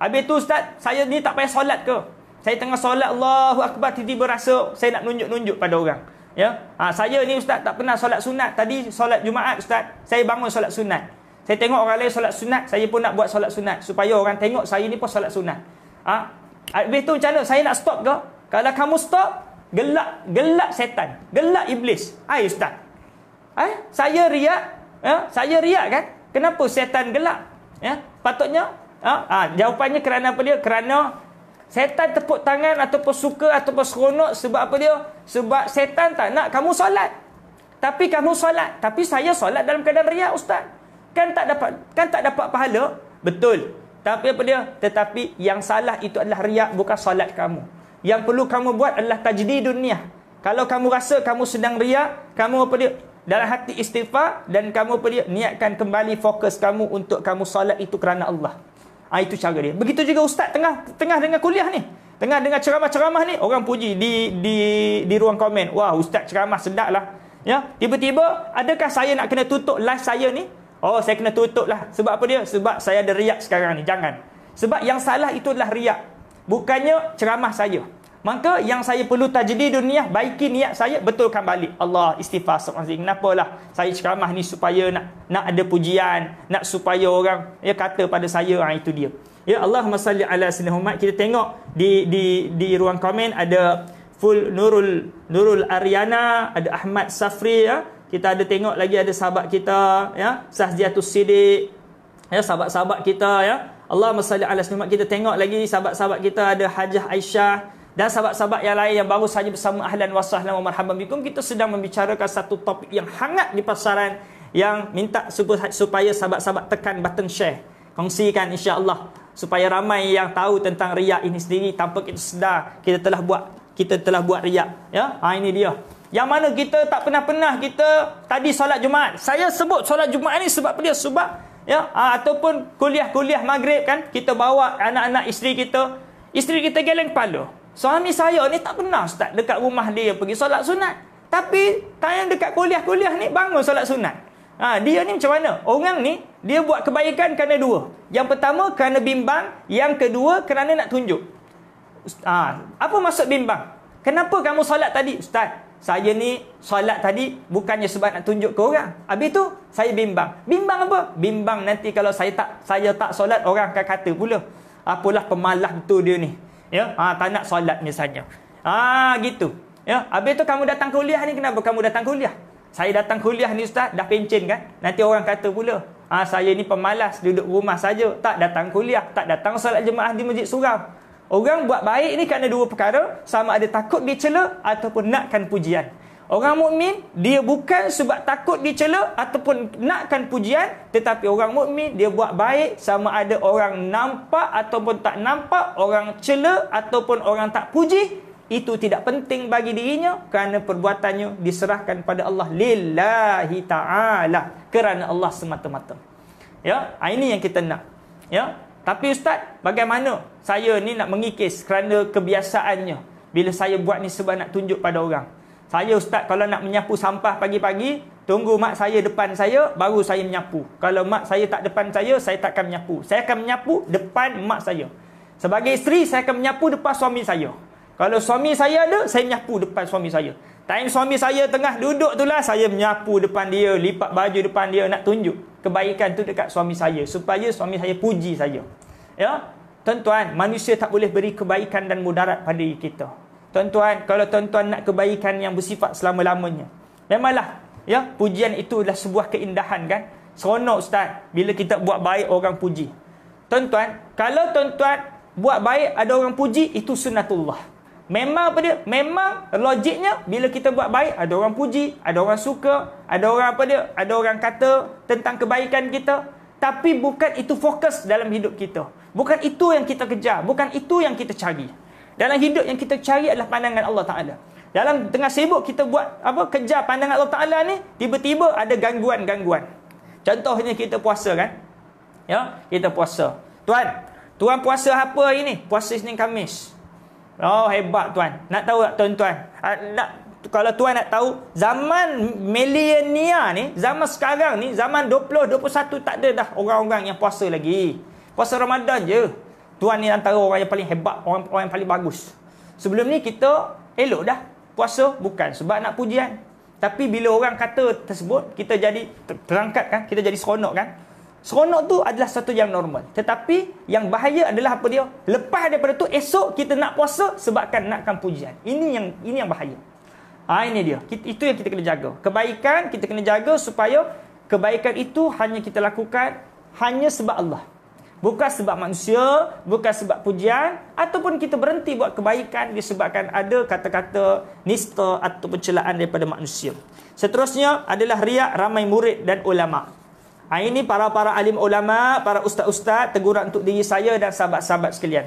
habis tu ustaz saya ni tak payah solat ke saya tengah solat Allahu akbar tiba-tiba rasa saya nak nunjuk-nunjuk pada orang Ya. Ha, saya ni ustaz tak pernah solat sunat. Tadi solat Jumaat ustaz, saya bangun solat sunat. Saya tengok orang lain solat sunat, saya pun nak buat solat sunat supaya orang tengok saya ni pun solat sunat. Ah. Ha? Habis tu macam mana? Saya nak stop ke? Kalau kamu stop, gelak gelak setan, gelak iblis. Ai ustaz. Eh, saya riak, ya, saya riak kan? Kenapa setan gelak? Ya, patutnya ha? ha, jawapannya kerana apa dia? Kerana Setan tepuk tangan ataupun suka ataupun seronok sebab apa dia? Sebab setan tak nak kamu solat. Tapi kamu solat. Tapi saya solat dalam keadaan riak ustaz. Kan tak dapat kan tak dapat pahala? Betul. Tapi apa dia? Tetapi yang salah itu adalah riak bukan solat kamu. Yang perlu kamu buat adalah tajdid dunia. Kalau kamu rasa kamu sedang riak, kamu apa dia? Dalam hati istighfar dan kamu apa dia? Niatkan kembali fokus kamu untuk kamu solat itu kerana Allah. Ha, itu cara dia. Begitu juga ustaz tengah tengah dengan kuliah ni. Tengah dengan ceramah-ceramah ni, orang puji di di di ruang komen. Wah, ustaz ceramah lah. Ya, tiba-tiba adakah saya nak kena tutup live saya ni? Oh, saya kena tutup lah. Sebab apa dia? Sebab saya ada riak sekarang ni. Jangan. Sebab yang salah itu adalah riak. Bukannya ceramah saya. Maka yang saya perlu tajdid dunia baiki niat saya betulkan balik. Allah istighfar subhanallah. lah saya ceramah ni supaya nak nak ada pujian, nak supaya orang ya kata pada saya ah itu dia. Ya Allah salli ala sayyidina Muhammad. Kita tengok di di di ruang komen ada Full Nurul Nurul Ariana, ada Ahmad Safri ya. Kita ada tengok lagi ada sahabat kita ya, Sahziatus Siddiq. Ya sahabat-sahabat kita ya. Allah salli ala sayyidina Muhammad. Kita tengok lagi sahabat-sahabat kita ada Hajah Aisyah, dan sahabat-sahabat yang lain yang baru saja bersama ahlan wa sahlan wa marhaban bikum kita sedang membicarakan satu topik yang hangat di pasaran yang minta supaya sahabat-sahabat tekan button share kongsikan insya-Allah supaya ramai yang tahu tentang riak ini sendiri tanpa kita sedar kita telah buat kita telah buat riak ya ha ini dia yang mana kita tak pernah-pernah kita tadi solat Jumaat saya sebut solat Jumaat ini sebab dia sebab ya ha, ataupun kuliah-kuliah maghrib kan kita bawa anak-anak isteri kita isteri kita geleng kepala Suami saya ni tak pernah ustaz dekat rumah dia pergi solat sunat. Tapi tayang dekat kuliah-kuliah ni bangun solat sunat. Ha, dia ni macam mana? Orang ni dia buat kebaikan kerana dua. Yang pertama kerana bimbang. Yang kedua kerana nak tunjuk. Ha, apa maksud bimbang? Kenapa kamu solat tadi? Ustaz, saya ni solat tadi bukannya sebab nak tunjuk ke orang. Habis tu saya bimbang. Bimbang apa? Bimbang nanti kalau saya tak saya tak solat orang akan kata pula. Apalah pemalas tu dia ni. Ya, ha, tak nak solat misalnya. Ah ha, gitu. Ya, habis tu kamu datang kuliah ni kenapa kamu datang kuliah? Saya datang kuliah ni ustaz dah pencen kan? Nanti orang kata pula, ah ha, saya ni pemalas duduk rumah saja, tak datang kuliah, tak datang solat jemaah di masjid surau. Orang buat baik ni kerana dua perkara, sama ada takut dicela ataupun nakkan pujian. Orang mukmin dia bukan sebab takut dicela ataupun nakkan pujian tetapi orang mukmin dia buat baik sama ada orang nampak ataupun tak nampak, orang cela ataupun orang tak puji, itu tidak penting bagi dirinya kerana perbuatannya diserahkan pada Allah lillahi taala kerana Allah semata-mata. Ya, ha, ini yang kita nak. Ya. Tapi ustaz, bagaimana saya ni nak mengikis kerana kebiasaannya bila saya buat ni sebab nak tunjuk pada orang. Saya ustaz kalau nak menyapu sampah pagi-pagi, tunggu mak saya depan saya, baru saya menyapu. Kalau mak saya tak depan saya, saya takkan menyapu. Saya akan menyapu depan mak saya. Sebagai isteri, saya akan menyapu depan suami saya. Kalau suami saya ada, saya menyapu depan suami saya. Time suami saya tengah duduk tu lah, saya menyapu depan dia, lipat baju depan dia, nak tunjuk kebaikan tu dekat suami saya. Supaya suami saya puji saya. Ya? Tuan-tuan, manusia tak boleh beri kebaikan dan mudarat pada kita. Tuan-tuan, kalau tuan-tuan nak kebaikan yang bersifat selama-lamanya. Memanglah, ya, pujian itu adalah sebuah keindahan kan? Seronok ustaz bila kita buat baik orang puji. Tuan-tuan, kalau tuan-tuan buat baik ada orang puji itu sunnatullah. Memang apa dia? Memang logiknya bila kita buat baik ada orang puji, ada orang suka, ada orang apa dia? Ada orang kata tentang kebaikan kita. Tapi bukan itu fokus dalam hidup kita. Bukan itu yang kita kejar, bukan itu yang kita cari. Dalam hidup yang kita cari adalah pandangan Allah Ta'ala. Dalam tengah sibuk kita buat apa kejar pandangan Allah Ta'ala ni, tiba-tiba ada gangguan-gangguan. Contohnya kita puasa kan? Ya, kita puasa. Tuan, tuan puasa apa hari ni? Puasa Senin Kamis. Oh, hebat tuan. Nak tahu tak tuan-tuan? Ah, nak, kalau tuan nak tahu, zaman milenia ni, zaman sekarang ni, zaman 20-21 tak ada dah orang-orang yang puasa lagi. Puasa Ramadan je. Tuhan ni antara orang yang paling hebat, orang, orang yang paling bagus. Sebelum ni kita elok dah. Puasa bukan sebab nak pujian. Tapi bila orang kata tersebut, kita jadi terangkat kan? Kita jadi seronok kan? Seronok tu adalah satu yang normal. Tetapi yang bahaya adalah apa dia? Lepas daripada tu, esok kita nak puasa sebabkan nakkan pujian. Ini yang ini yang bahaya. Ha, ini dia. itu yang kita kena jaga. Kebaikan kita kena jaga supaya kebaikan itu hanya kita lakukan hanya sebab Allah. Bukan sebab manusia, bukan sebab pujian ataupun kita berhenti buat kebaikan disebabkan ada kata-kata nista atau pencelaan daripada manusia. Seterusnya adalah riak ramai murid dan ulama. Ha, ini para-para alim ulama, para ustaz-ustaz teguran untuk diri saya dan sahabat-sahabat sekalian.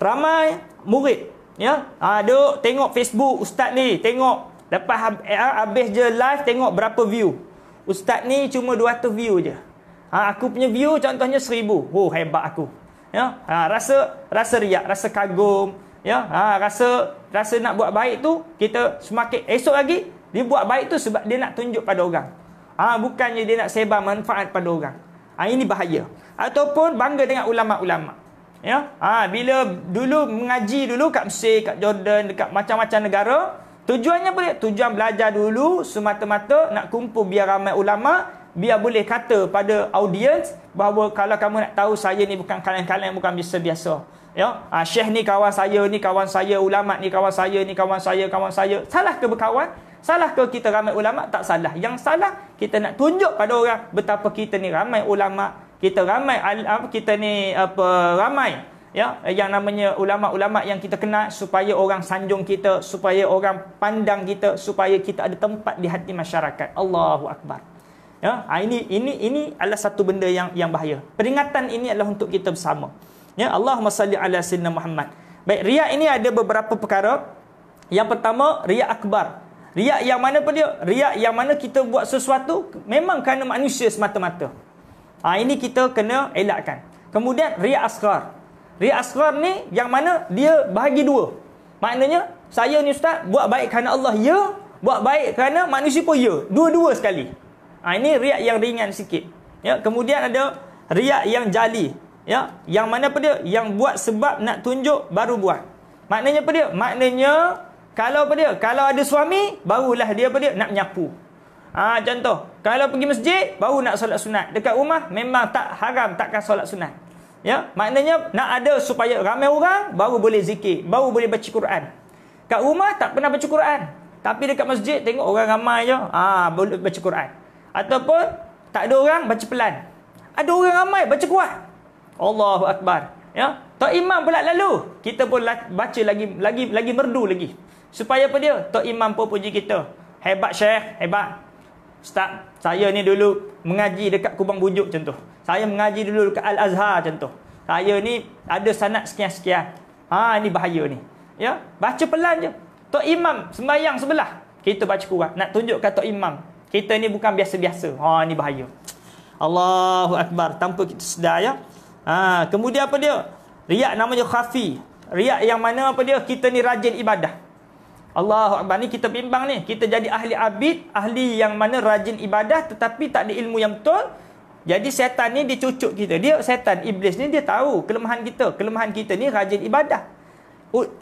Ramai murid ya, ada ha, tengok Facebook ustaz ni, tengok lepas eh, habis je live tengok berapa view. Ustaz ni cuma 200 view je ha, aku punya view contohnya seribu oh hebat aku ya ha, rasa rasa riak rasa kagum ya ha, rasa rasa nak buat baik tu kita semakin esok lagi dia buat baik tu sebab dia nak tunjuk pada orang ha, bukannya dia nak sebar manfaat pada orang ha, ini bahaya ataupun bangga dengan ulama-ulama ya ha, bila dulu mengaji dulu kat Mesir kat Jordan dekat macam-macam negara Tujuannya boleh tujuan belajar dulu semata-mata nak kumpul biar ramai ulama biar boleh kata pada audiens bahawa kalau kamu nak tahu saya ni bukan kalian-kalian bukan biasa-biasa ya ha, syekh ni kawan saya ni kawan saya ulama ni kawan saya ni kawan saya kawan saya salah ke berkawan salah ke kita ramai ulama tak salah yang salah kita nak tunjuk pada orang betapa kita ni ramai ulama kita ramai apa kita ni apa ramai ya yang namanya ulama-ulama yang kita kenal supaya orang sanjung kita supaya orang pandang kita supaya kita ada tempat di hati masyarakat Allahu akbar Ya, ha, ini ini ini adalah satu benda yang yang bahaya. Peringatan ini adalah untuk kita bersama. Ya, Allahumma salli ala sayyidina Muhammad. Baik, riak ini ada beberapa perkara. Yang pertama, riak akbar. Riak yang mana pun dia? Riak yang mana kita buat sesuatu memang kerana manusia semata-mata. Ha, ini kita kena elakkan. Kemudian, riak asgar. Riak asgar ni yang mana dia bahagi dua. Maknanya, saya ni ustaz buat baik kerana Allah ya, buat baik kerana manusia pun ya. Dua-dua sekali. Ha, ini riak yang ringan sikit. Ya, kemudian ada riak yang jali. Ya, yang mana apa dia? Yang buat sebab nak tunjuk baru buat. Maknanya apa dia? Maknanya kalau apa dia? Kalau ada suami, barulah dia apa dia nak menyapu. Ha, contoh, kalau pergi masjid baru nak solat sunat. Dekat rumah memang tak haram takkan solat sunat. Ya, maknanya nak ada supaya ramai orang baru boleh zikir, baru boleh baca Quran. Kat rumah tak pernah baca Quran. Tapi dekat masjid tengok orang ramai je, ah ha, boleh baca Quran. Ataupun tak ada orang baca pelan. Ada orang ramai baca kuat. Allahu akbar. Ya. Tok Imam pula lalu. Kita pun baca lagi lagi lagi merdu lagi. Supaya apa dia? Tok Imam pun puji kita. Hebat Syekh, hebat. Ustaz, saya ni dulu mengaji dekat Kubang Bujuk contoh. Saya mengaji dulu dekat Al Azhar contoh. Saya ni ada sanad sekian-sekian. Ha ini bahaya ni. Ya, baca pelan je. Tok Imam sembahyang sebelah. Kita baca kuat Nak tunjuk tunjukkan Tok Imam kita ni bukan biasa-biasa. Ha ni bahaya. Allahu akbar tanpa kita sedar ya. Ha kemudian apa dia? Riak namanya khafi. Riak yang mana apa dia? Kita ni rajin ibadah. Allahu akbar ni kita bimbang ni. Kita jadi ahli abid, ahli yang mana rajin ibadah tetapi tak ada ilmu yang betul. Jadi setan ni dicucuk kita. Dia setan, iblis ni dia tahu kelemahan kita. Kelemahan kita ni rajin ibadah.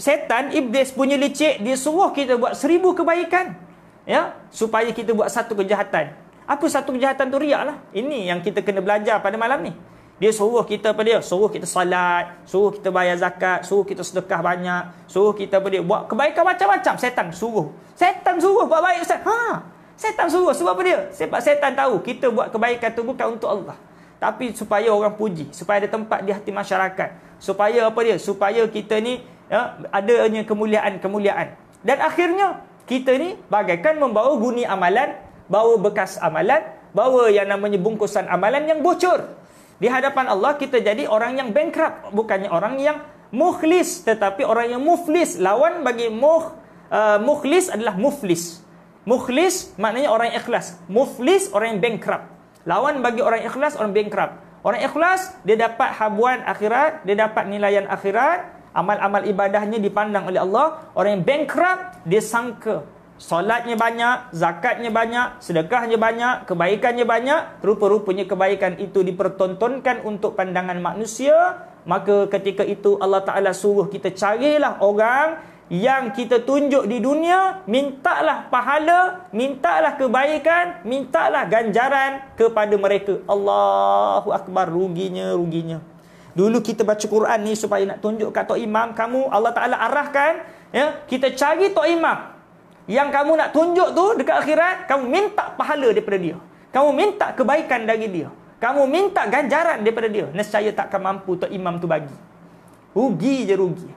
Setan iblis punya licik dia suruh kita buat seribu kebaikan ya supaya kita buat satu kejahatan apa satu kejahatan tu riak lah ini yang kita kena belajar pada malam ni dia suruh kita apa dia suruh kita salat suruh kita bayar zakat suruh kita sedekah banyak suruh kita apa dia buat kebaikan macam-macam setan suruh setan suruh buat baik ustaz ha setan suruh sebab apa dia sebab setan tahu kita buat kebaikan tu bukan untuk Allah tapi supaya orang puji supaya ada tempat di hati masyarakat supaya apa dia supaya kita ni ya adanya kemuliaan kemuliaan dan akhirnya kita ni bagaikan membawa guni amalan, bawa bekas amalan, bawa yang namanya bungkusan amalan yang bocor. Di hadapan Allah kita jadi orang yang bankrupt, bukannya orang yang mukhlis tetapi orang yang muflis. Lawan bagi muh, uh, eh, mukhlis adalah muflis. Mukhlis maknanya orang yang ikhlas. Muflis orang yang bankrupt. Lawan bagi orang ikhlas orang bankrupt. Orang ikhlas dia dapat habuan akhirat, dia dapat nilaian akhirat, amal-amal ibadahnya dipandang oleh Allah. Orang yang bankrupt, dia sangka. Solatnya banyak, zakatnya banyak, sedekahnya banyak, kebaikannya banyak. Rupa-rupanya kebaikan itu dipertontonkan untuk pandangan manusia. Maka ketika itu Allah Ta'ala suruh kita carilah orang yang kita tunjuk di dunia. Mintalah pahala, mintalah kebaikan, mintalah ganjaran kepada mereka. Allahu Akbar, ruginya, ruginya. Dulu kita baca Quran ni supaya nak tunjuk kat tok imam kamu Allah Taala arahkan ya kita cari tok imam yang kamu nak tunjuk tu dekat akhirat kamu minta pahala daripada dia. Kamu minta kebaikan dari dia. Kamu minta ganjaran daripada dia. Nescaya takkan mampu tok imam tu bagi. Rugi je rugi.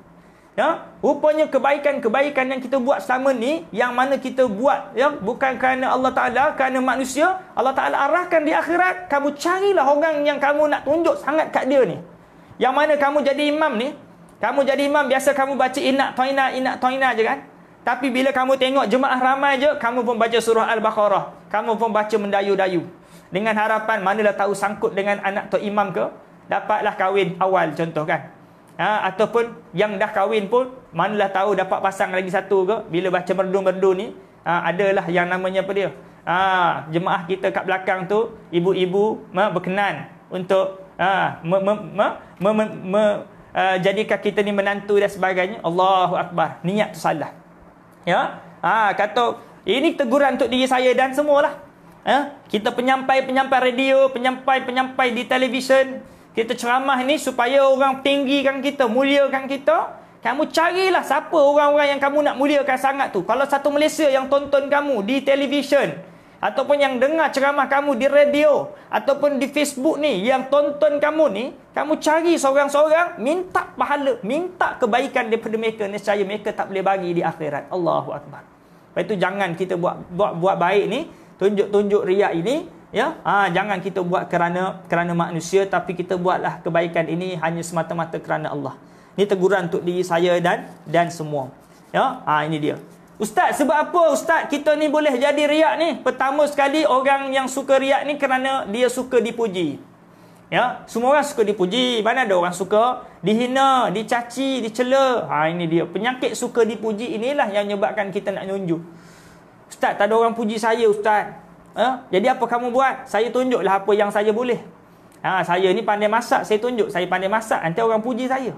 Ya, rupanya kebaikan-kebaikan yang kita buat selama ni yang mana kita buat ya bukan kerana Allah Taala, kerana manusia, Allah Taala arahkan di akhirat, kamu carilah orang yang kamu nak tunjuk sangat kat dia ni. Yang mana kamu jadi imam ni Kamu jadi imam Biasa kamu baca inak toina Inak toina je kan Tapi bila kamu tengok jemaah ramai je Kamu pun baca surah Al-Baqarah Kamu pun baca mendayu-dayu Dengan harapan Manalah tahu sangkut dengan anak tu imam ke Dapatlah kahwin awal contoh kan ha, Ataupun yang dah kahwin pun Manalah tahu dapat pasang lagi satu ke Bila baca merdu-merdu ni ha, Adalah yang namanya apa dia ha, Jemaah kita kat belakang tu Ibu-ibu berkenan untuk Ah, ah, jadikan kita ni menantu dan sebagainya Allahu akbar niat tu salah ya ha kata ini teguran untuk diri saya dan semualah ya ha? kita penyampai-penyampai radio penyampai-penyampai di televisyen kita ceramah ni supaya orang tinggikan kita muliakan kita kamu carilah siapa orang-orang yang kamu nak muliakan sangat tu kalau satu Malaysia yang tonton kamu di televisyen ataupun yang dengar ceramah kamu di radio ataupun di Facebook ni yang tonton kamu ni kamu cari seorang-seorang minta pahala minta kebaikan daripada mereka nescaya mereka tak boleh bagi di akhirat Allahu akbar baik tu jangan kita buat buat buat baik ni tunjuk-tunjuk riak ini ya ha, jangan kita buat kerana kerana manusia tapi kita buatlah kebaikan ini hanya semata-mata kerana Allah Ini teguran untuk diri saya dan dan semua ya ha, ini dia Ustaz, sebab apa ustaz kita ni boleh jadi riak ni? Pertama sekali, orang yang suka riak ni kerana dia suka dipuji. Ya, semua orang suka dipuji. Mana ada orang suka? Dihina, dicaci, dicela. Ha, ini dia. Penyakit suka dipuji inilah yang menyebabkan kita nak nyunjuk. Ustaz, tak ada orang puji saya ustaz. Ha? Jadi apa kamu buat? Saya tunjuklah apa yang saya boleh. Ha, saya ni pandai masak. Saya tunjuk saya pandai masak. Nanti orang puji saya.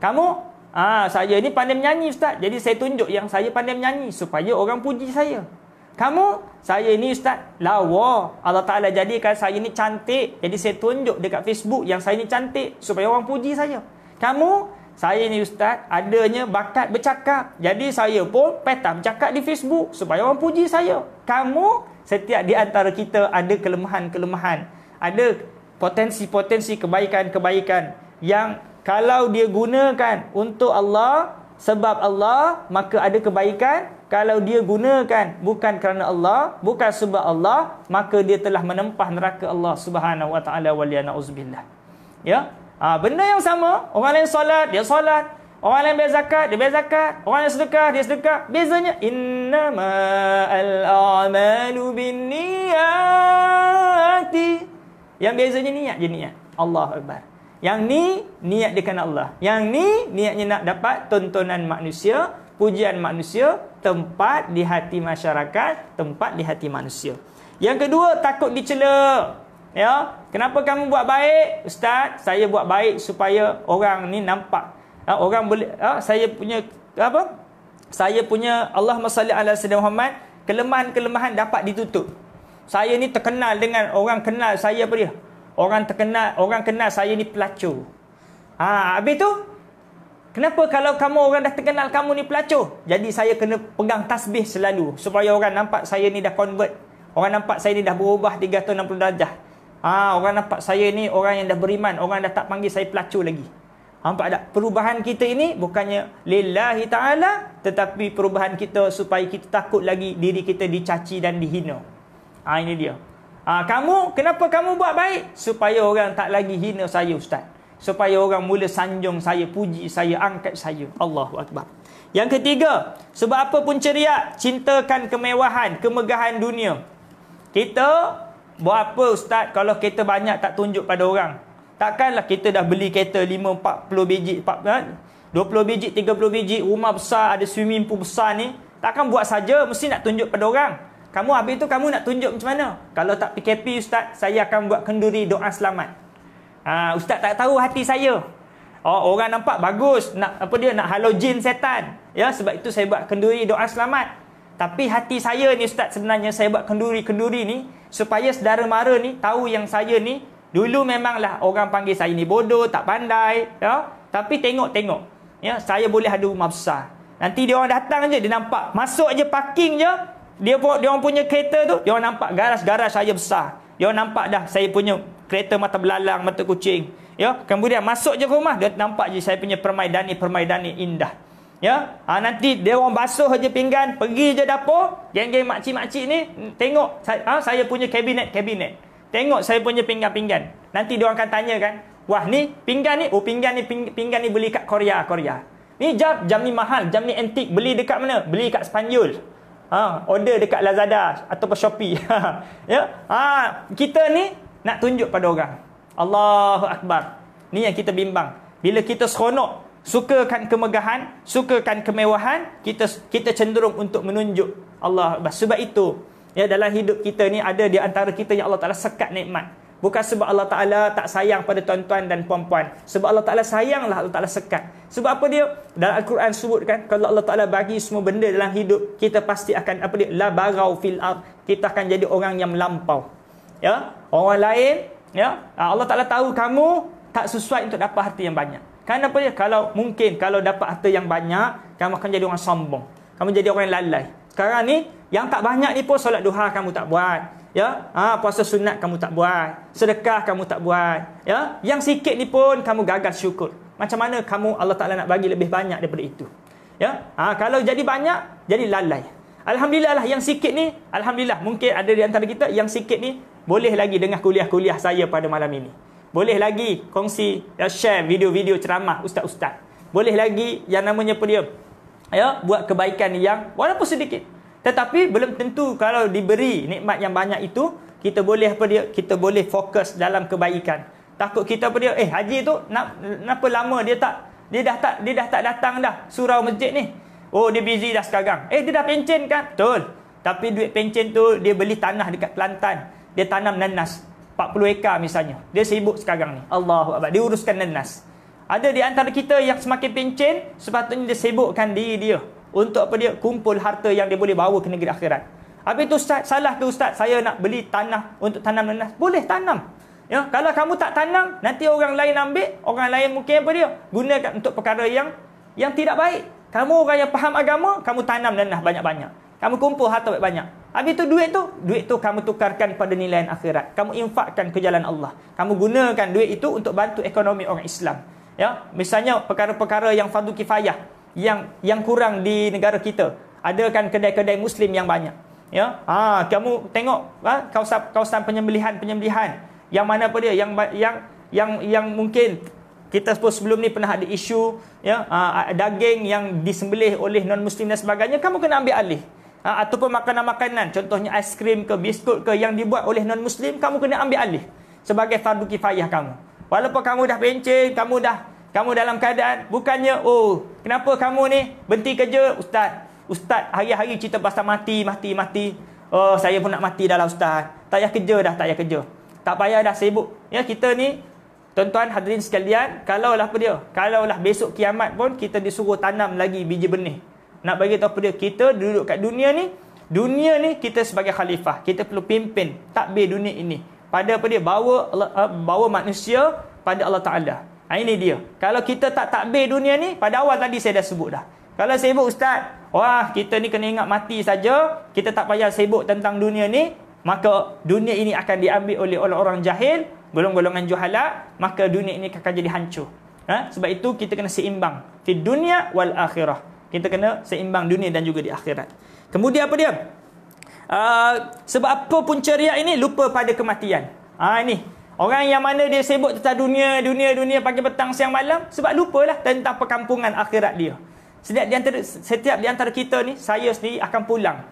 Kamu Ah, saya ni pandai menyanyi ustaz. Jadi saya tunjuk yang saya pandai menyanyi supaya orang puji saya. Kamu, saya ni ustaz lawa. Allah Taala jadikan saya ni cantik. Jadi saya tunjuk dekat Facebook yang saya ni cantik supaya orang puji saya. Kamu, saya ni ustaz adanya bakat bercakap. Jadi saya pun petam cakap di Facebook supaya orang puji saya. Kamu, setiap di antara kita ada kelemahan-kelemahan. Ada potensi-potensi kebaikan-kebaikan yang kalau dia gunakan untuk Allah sebab Allah maka ada kebaikan kalau dia gunakan bukan kerana Allah bukan sebab Allah maka dia telah menempah neraka Allah Subhanahu wa taala waliyana uzbillah ya ha, benda yang sama orang lain solat dia solat orang lain bayar zakat dia bayar zakat orang lain sedekah dia sedekah bezanya Inna al a'malu binniyati yang bezanya niat je niat Allahu akbar yang ni niat dia kena Allah. Yang ni niatnya nak dapat tontonan manusia, pujian manusia, tempat di hati masyarakat, tempat di hati manusia. Yang kedua takut dicela. Ya, kenapa kamu buat baik? Ustaz, saya buat baik supaya orang ni nampak. Ha, orang boleh ha, saya punya apa? Saya punya Allah salli ala sayyidina Muhammad, kelemahan-kelemahan dapat ditutup. Saya ni terkenal dengan orang kenal saya apa dia? Orang terkenal, orang kenal saya ni pelacur. Ha, habis tu? Kenapa kalau kamu orang dah terkenal kamu ni pelacur? Jadi saya kena pegang tasbih selalu. Supaya orang nampak saya ni dah convert. Orang nampak saya ni dah berubah 360 darjah. Ha, orang nampak saya ni orang yang dah beriman. Orang dah tak panggil saya pelacur lagi. Nampak tak? Perubahan kita ini bukannya lillahi ta'ala. Tetapi perubahan kita supaya kita takut lagi diri kita dicaci dan dihina. Ha, ini dia. Ah, kamu, kenapa kamu buat baik? Supaya orang tak lagi hina saya ustaz. Supaya orang mula sanjung saya, puji saya, angkat saya. Allahu Akbar. Yang ketiga, sebab apa pun ceria, cintakan kemewahan, kemegahan dunia. Kita buat apa ustaz kalau kereta banyak tak tunjuk pada orang? Takkanlah kita dah beli kereta 5 40 biji 20 ha? biji 30 biji rumah besar ada swimming pool besar ni takkan buat saja mesti nak tunjuk pada orang kamu habis tu kamu nak tunjuk macam mana? Kalau tak PKP ustaz, saya akan buat kenduri doa selamat. Ha, ustaz tak tahu hati saya. Oh, orang nampak bagus nak apa dia nak halau jin setan. Ya, sebab itu saya buat kenduri doa selamat. Tapi hati saya ni ustaz sebenarnya saya buat kenduri-kenduri ni supaya saudara mara ni tahu yang saya ni dulu memanglah orang panggil saya ni bodoh, tak pandai, ya. Tapi tengok-tengok, ya, saya boleh ada rumah besar. Nanti dia orang datang je, dia nampak masuk je parking je, dia pun dia orang punya kereta tu dia orang nampak garas-garas saya besar dia orang nampak dah saya punya kereta mata belalang mata kucing ya kemudian masuk je ke rumah dia nampak je saya punya permaidani permaidani indah ya ha, nanti dia orang basuh je pinggan pergi je dapur geng-geng makcik-makcik ni hmm, tengok saya, ha, saya punya kabinet-kabinet tengok saya punya pinggan-pinggan nanti dia orang akan tanya kan wah ni pinggan ni oh pinggan ni ping, pinggan ni beli kat Korea Korea ni jam jam ni mahal jam ni antik beli dekat mana beli kat Spanyol ha, order dekat Lazada ataupun Shopee. ya. Ha, kita ni nak tunjuk pada orang. Allahu akbar. Ni yang kita bimbang. Bila kita seronok, sukakan kemegahan, sukakan kemewahan, kita kita cenderung untuk menunjuk Allah. Sebab itu, ya dalam hidup kita ni ada di antara kita yang Allah Taala sekat nikmat. Bukan sebab Allah Ta'ala tak sayang pada tuan-tuan dan puan-puan. Sebab Allah Ta'ala sayanglah Allah Ta'ala sekat. Sebab apa dia? Dalam Al-Quran sebutkan, kalau Allah Ta'ala bagi semua benda dalam hidup, kita pasti akan, apa dia? La barau fil ar. Kita akan jadi orang yang melampau. Ya? Orang lain, ya? Ah, Allah Ta'ala tahu kamu tak sesuai untuk dapat harta yang banyak. Kan apa dia? Kalau mungkin, kalau dapat harta yang banyak, kamu akan jadi orang sombong. Kamu jadi orang yang lalai. Sekarang ni, yang tak banyak ni pun solat duha kamu tak buat. Ya, ha, puasa sunat kamu tak buat, sedekah kamu tak buat, ya. Yang sikit ni pun kamu gagal syukur. Macam mana kamu Allah Taala nak bagi lebih banyak daripada itu? Ya. Ha, kalau jadi banyak, jadi lalai. Alhamdulillah lah yang sikit ni, alhamdulillah mungkin ada di antara kita yang sikit ni boleh lagi dengar kuliah-kuliah saya pada malam ini. Boleh lagi kongsi ya, share video-video ceramah ustaz-ustaz. Boleh lagi yang namanya apa Ya, buat kebaikan yang walaupun sedikit. Tetapi belum tentu kalau diberi nikmat yang banyak itu kita boleh apa dia kita boleh fokus dalam kebaikan. Takut kita apa dia eh haji tu nak kenapa lama dia tak dia dah tak dia dah tak datang dah surau masjid ni. Oh dia busy dah sekarang. Eh dia dah pencen kan? Betul. Tapi duit pencen tu dia beli tanah dekat Kelantan. Dia tanam nanas 40 ekar misalnya. Dia sibuk sekarang ni. Allahu Akbar Dia uruskan nanas. Ada di antara kita yang semakin pencen sepatutnya dia sibukkan diri dia untuk apa dia? Kumpul harta yang dia boleh bawa ke negeri akhirat. Habis tu ustaz, salah ke ustaz? Saya nak beli tanah untuk tanam nanas. Boleh tanam. Ya, kalau kamu tak tanam, nanti orang lain ambil, orang lain mungkin apa dia? Gunakan untuk perkara yang yang tidak baik. Kamu orang yang faham agama, kamu tanam nanas banyak-banyak. Kamu kumpul harta banyak-banyak. Habis tu duit tu, duit tu kamu tukarkan pada nilai akhirat. Kamu infakkan ke jalan Allah. Kamu gunakan duit itu untuk bantu ekonomi orang Islam. Ya, misalnya perkara-perkara yang fardu kifayah yang yang kurang di negara kita. Ada kan kedai-kedai muslim yang banyak. Ya. Ha, kamu tengok ha, kawasan kawasan penyembelihan-penyembelihan yang mana apa dia yang yang yang yang mungkin kita pun sebelum ni pernah ada isu ya aa, ha, daging yang disembelih oleh non muslim dan sebagainya kamu kena ambil alih ha, ataupun makanan-makanan contohnya aiskrim ke biskut ke yang dibuat oleh non muslim kamu kena ambil alih sebagai fardu kifayah kamu walaupun kamu dah pencen kamu dah kamu dalam keadaan bukannya oh kenapa kamu ni berhenti kerja ustaz? Ustaz hari-hari cerita pasal mati, mati, mati. Oh saya pun nak mati dalam ustaz. Tak payah kerja dah, tak payah kerja. Tak payah dah sibuk. Ya kita ni tuan-tuan hadirin sekalian, kalaulah apa dia? Kalaulah besok kiamat pun kita disuruh tanam lagi biji benih. Nak bagi tahu apa dia? Kita duduk kat dunia ni, dunia ni kita sebagai khalifah. Kita perlu pimpin takbir dunia ini. Pada apa dia? Bawa eh, bawa manusia pada Allah Ta'ala. Ha, ini dia. Kalau kita tak takbir dunia ni, pada awal tadi saya dah sebut dah. Kalau sibuk ustaz, wah kita ni kena ingat mati saja, kita tak payah sibuk tentang dunia ni, maka dunia ini akan diambil oleh orang-orang jahil, golong golongan juhalat, maka dunia ini akan jadi hancur. Ha? Sebab itu kita kena seimbang. Di dunia wal akhirah. Kita kena seimbang dunia dan juga di akhirat. Kemudian apa dia? Uh, sebab apa pun ceria ini, lupa pada kematian. Ah ha, ini. Orang yang mana dia sibuk tentang dunia, dunia, dunia pagi petang siang malam sebab lupalah tentang perkampungan akhirat dia. Setiap di antara setiap di antara kita ni saya sendiri akan pulang.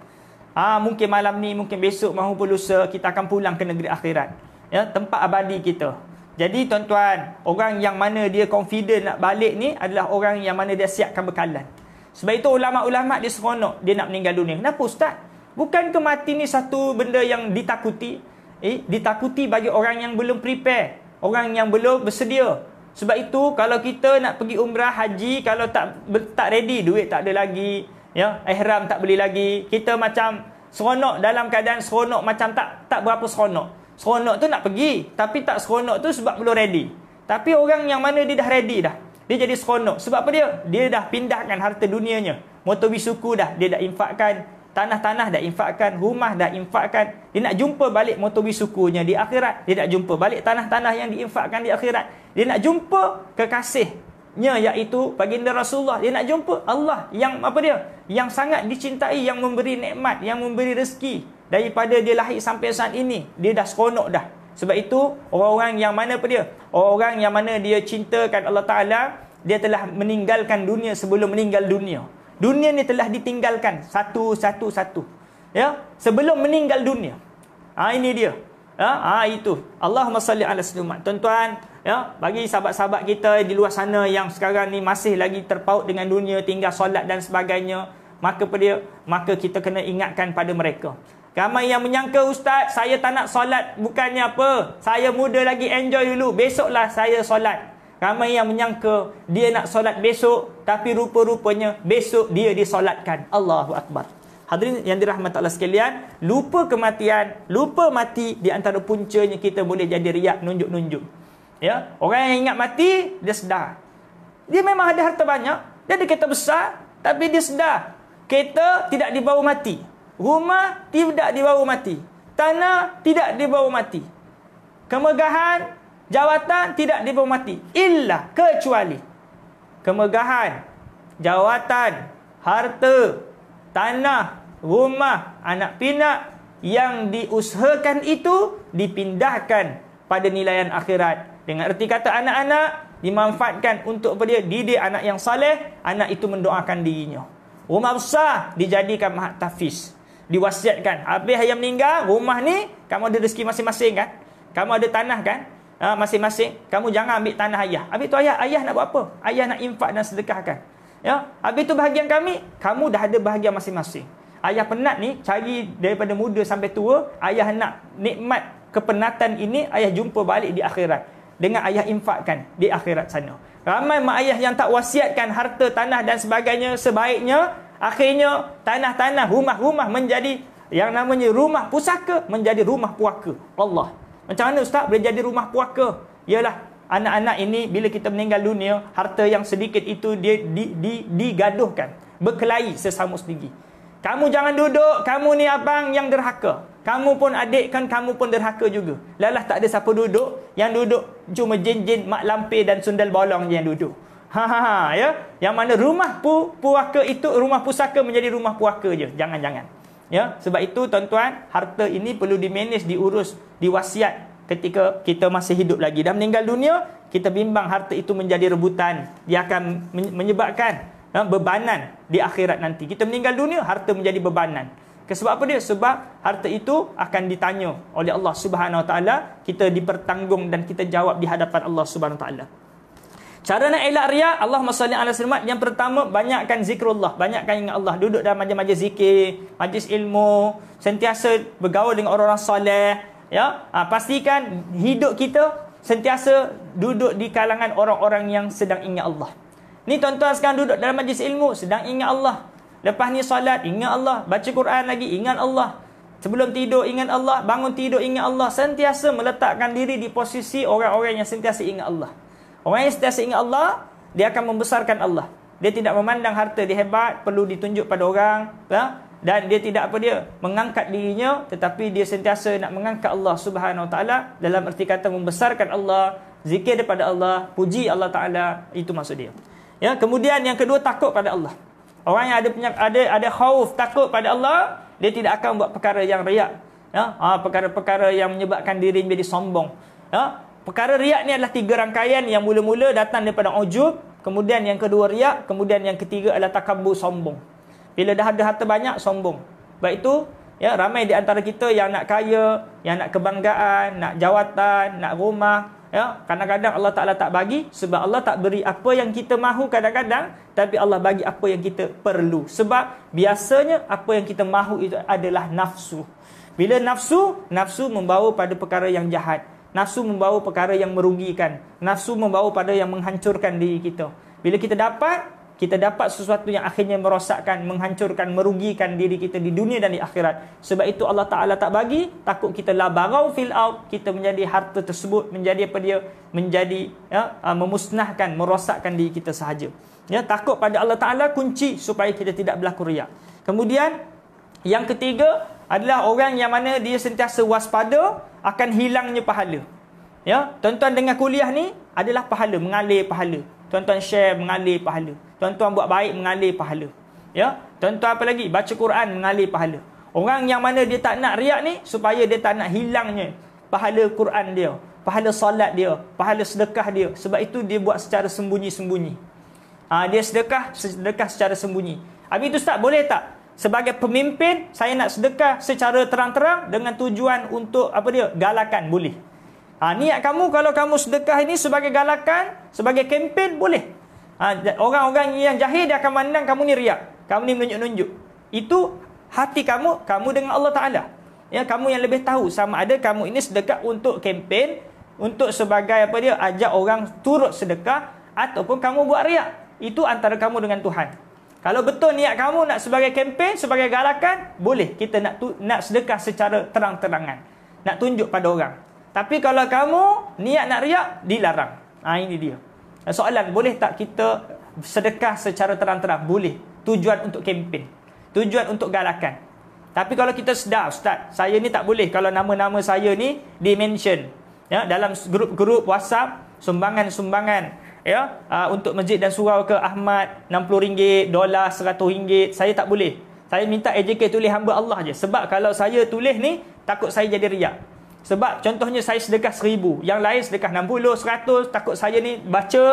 Ah ha, mungkin malam ni, mungkin besok, mahu lusa kita akan pulang ke negeri akhirat. Ya, tempat abadi kita. Jadi tuan-tuan, orang yang mana dia confident nak balik ni adalah orang yang mana dia siapkan bekalan. Sebab itu ulama-ulama dia seronok dia nak meninggal dunia. Kenapa ustaz? Bukan kematian ni satu benda yang ditakuti? eh, ditakuti bagi orang yang belum prepare, orang yang belum bersedia. Sebab itu kalau kita nak pergi umrah haji kalau tak tak ready, duit tak ada lagi, ya, ihram tak beli lagi, kita macam seronok dalam keadaan seronok macam tak tak berapa seronok. Seronok tu nak pergi, tapi tak seronok tu sebab belum ready. Tapi orang yang mana dia dah ready dah. Dia jadi seronok. Sebab apa dia? Dia dah pindahkan harta dunianya. Motor bisuku dah. Dia dah infakkan tanah-tanah dah infakkan, rumah dah infakkan. Dia nak jumpa balik motori sukunya di akhirat. Dia nak jumpa balik tanah-tanah yang diinfakkan di akhirat. Dia nak jumpa kekasihnya iaitu baginda Rasulullah. Dia nak jumpa Allah yang apa dia? Yang sangat dicintai, yang memberi nikmat, yang memberi rezeki daripada dia lahir sampai saat ini. Dia dah seronok dah. Sebab itu orang-orang yang mana apa dia? Orang yang mana dia cintakan Allah Taala, dia telah meninggalkan dunia sebelum meninggal dunia. Dunia ni telah ditinggalkan satu satu satu. Ya, sebelum meninggal dunia. Ha ini dia. Ya, ha itu. Allahumma salli ala sayyidina Tuan-tuan, ya, bagi sahabat-sahabat kita di luar sana yang sekarang ni masih lagi terpaut dengan dunia, tinggal solat dan sebagainya, maka pada maka kita kena ingatkan pada mereka. Ramai yang menyangka ustaz, saya tak nak solat bukannya apa. Saya muda lagi enjoy dulu. Besoklah saya solat. Ramai yang menyangka dia nak solat besok tapi rupa-rupanya besok dia disolatkan. Allahu akbar. Hadirin yang dirahmati Allah sekalian, lupa kematian, lupa mati di antara puncanya kita boleh jadi riak nunjuk-nunjuk. Ya, orang yang ingat mati dia sedar. Dia memang ada harta banyak, dia ada kereta besar tapi dia sedar. Kereta tidak dibawa mati. Rumah tidak dibawa mati. Tanah tidak dibawa mati. Kemegahan jawatan tidak dihormati illa kecuali kemegahan jawatan harta tanah rumah anak pinak yang diusahakan itu dipindahkan pada nilaian akhirat dengan erti kata anak-anak dimanfaatkan untuk apa dia didik anak yang saleh anak itu mendoakan dirinya rumah besar dijadikan mahat tafis diwasiatkan habis ayah meninggal rumah ni kamu ada rezeki masing-masing kan kamu ada tanah kan Ha, masing-masing kamu jangan ambil tanah ayah. Ambil tu ayah, ayah nak buat apa? Ayah nak infak dan sedekahkan. Ya, habis tu bahagian kami, kamu dah ada bahagian masing-masing. Ayah penat ni cari daripada muda sampai tua, ayah nak nikmat kepenatan ini ayah jumpa balik di akhirat dengan ayah infakkan di akhirat sana. Ramai mak ayah yang tak wasiatkan harta tanah dan sebagainya sebaiknya akhirnya tanah-tanah rumah-rumah menjadi yang namanya rumah pusaka menjadi rumah puaka. Allah. Macam mana ustaz boleh jadi rumah puaka? Iyalah, anak-anak ini bila kita meninggal dunia, harta yang sedikit itu dia di, di, digaduhkan, berkelahi sesama sendiri. Kamu jangan duduk, kamu ni abang yang derhaka. Kamu pun adik kan kamu pun derhaka juga. Lalah tak ada siapa duduk, yang duduk cuma jin-jin mak lampir dan sundal bolong je yang duduk. Ha ha ha ya. Yang mana rumah pu puaka itu rumah pusaka menjadi rumah puaka je. Jangan-jangan. Ya, sebab itu tuan-tuan, harta ini perlu dimanage, diurus, diwasiat ketika kita masih hidup lagi. Dan meninggal dunia, kita bimbang harta itu menjadi rebutan. Dia akan menyebabkan ya, bebanan di akhirat nanti. Kita meninggal dunia, harta menjadi bebanan. Sebab apa dia? Sebab harta itu akan ditanya oleh Allah Subhanahu Wa Taala, kita dipertanggung dan kita jawab di hadapan Allah Subhanahu Wa Taala. Cara nak elak ria Allah, salli ala sirmat. Yang pertama, banyakkan zikrullah. Banyakkan ingat Allah. Duduk dalam majlis-majlis zikir, majlis ilmu. Sentiasa bergaul dengan orang-orang soleh. Ya? Ha, pastikan hidup kita sentiasa duduk di kalangan orang-orang yang sedang ingat Allah. Ni tuan-tuan sekarang duduk dalam majlis ilmu, sedang ingat Allah. Lepas ni salat ingat Allah. Baca Quran lagi, ingat Allah. Sebelum tidur, ingat Allah. Bangun tidur, ingat Allah. Sentiasa meletakkan diri di posisi orang-orang yang sentiasa ingat Allah. Orang yang sentiasa ingat Allah, dia akan membesarkan Allah. Dia tidak memandang harta dia hebat, perlu ditunjuk pada orang. Ya? Dan dia tidak apa dia, mengangkat dirinya, tetapi dia sentiasa nak mengangkat Allah subhanahu wa ta'ala dalam erti kata membesarkan Allah, zikir daripada Allah, puji Allah ta'ala, itu maksud dia. Ya, kemudian yang kedua takut pada Allah. Orang yang ada punya ada ada khawf takut pada Allah, dia tidak akan buat perkara yang riak. Ya, ha, perkara-perkara ha, yang menyebabkan diri menjadi sombong. Ya, perkara riak ni adalah tiga rangkaian yang mula-mula datang daripada ujub, kemudian yang kedua riak, kemudian yang ketiga adalah takabur sombong. Bila dah ada harta banyak sombong. Baik itu ya ramai di antara kita yang nak kaya, yang nak kebanggaan, nak jawatan, nak rumah, ya. Kadang-kadang Allah Taala tak bagi sebab Allah tak beri apa yang kita mahu kadang-kadang, tapi Allah bagi apa yang kita perlu. Sebab biasanya apa yang kita mahu itu adalah nafsu. Bila nafsu, nafsu membawa pada perkara yang jahat. Nafsu membawa perkara yang merugikan. Nafsu membawa pada yang menghancurkan diri kita. Bila kita dapat, kita dapat sesuatu yang akhirnya merosakkan, menghancurkan, merugikan diri kita di dunia dan di akhirat. Sebab itu Allah Ta'ala tak bagi, takut kita labarau fill out, kita menjadi harta tersebut, menjadi apa dia, menjadi ya, ah, memusnahkan, merosakkan diri kita sahaja. Ya, takut pada Allah Ta'ala kunci supaya kita tidak berlaku riak. Kemudian, yang ketiga adalah orang yang mana dia sentiasa waspada, akan hilangnya pahala. Ya, tuan-tuan dengar kuliah ni adalah pahala, mengalir pahala. Tuan-tuan share mengalir pahala. Tuan-tuan buat baik mengalir pahala. Ya, tuan-tuan apa lagi? Baca Quran mengalir pahala. Orang yang mana dia tak nak riak ni supaya dia tak nak hilangnya pahala Quran dia, pahala solat dia, pahala sedekah dia. Sebab itu dia buat secara sembunyi-sembunyi. Ha, dia sedekah, sedekah secara sembunyi. Abi itu Ustaz, boleh tak sebagai pemimpin saya nak sedekah secara terang-terang dengan tujuan untuk apa dia galakan boleh ha, niat kamu kalau kamu sedekah ini sebagai galakan sebagai kempen boleh ha, orang-orang yang jahil dia akan pandang kamu ni riak kamu ni menunjuk-nunjuk itu hati kamu kamu dengan Allah Ta'ala yang kamu yang lebih tahu sama ada kamu ini sedekah untuk kempen untuk sebagai apa dia ajak orang turut sedekah ataupun kamu buat riak itu antara kamu dengan Tuhan kalau betul niat kamu nak sebagai kempen, sebagai galakan, boleh kita nak tu, nak sedekah secara terang-terangan. Nak tunjuk pada orang. Tapi kalau kamu niat nak riak, dilarang. Ha, ini dia. Soalan, boleh tak kita sedekah secara terang-terang? Boleh. Tujuan untuk kempen. Tujuan untuk galakan. Tapi kalau kita sedar, Ustaz, saya ni tak boleh kalau nama-nama saya ni dimention. Ya, dalam grup-grup WhatsApp, sumbangan-sumbangan ya uh, untuk masjid dan surau ke Ahmad rm ringgit, dolar rm ringgit. saya tak boleh saya minta AJK tulis hamba Allah je sebab kalau saya tulis ni takut saya jadi riak sebab contohnya saya sedekah RM1000 yang lain sedekah RM60 RM100 takut saya ni baca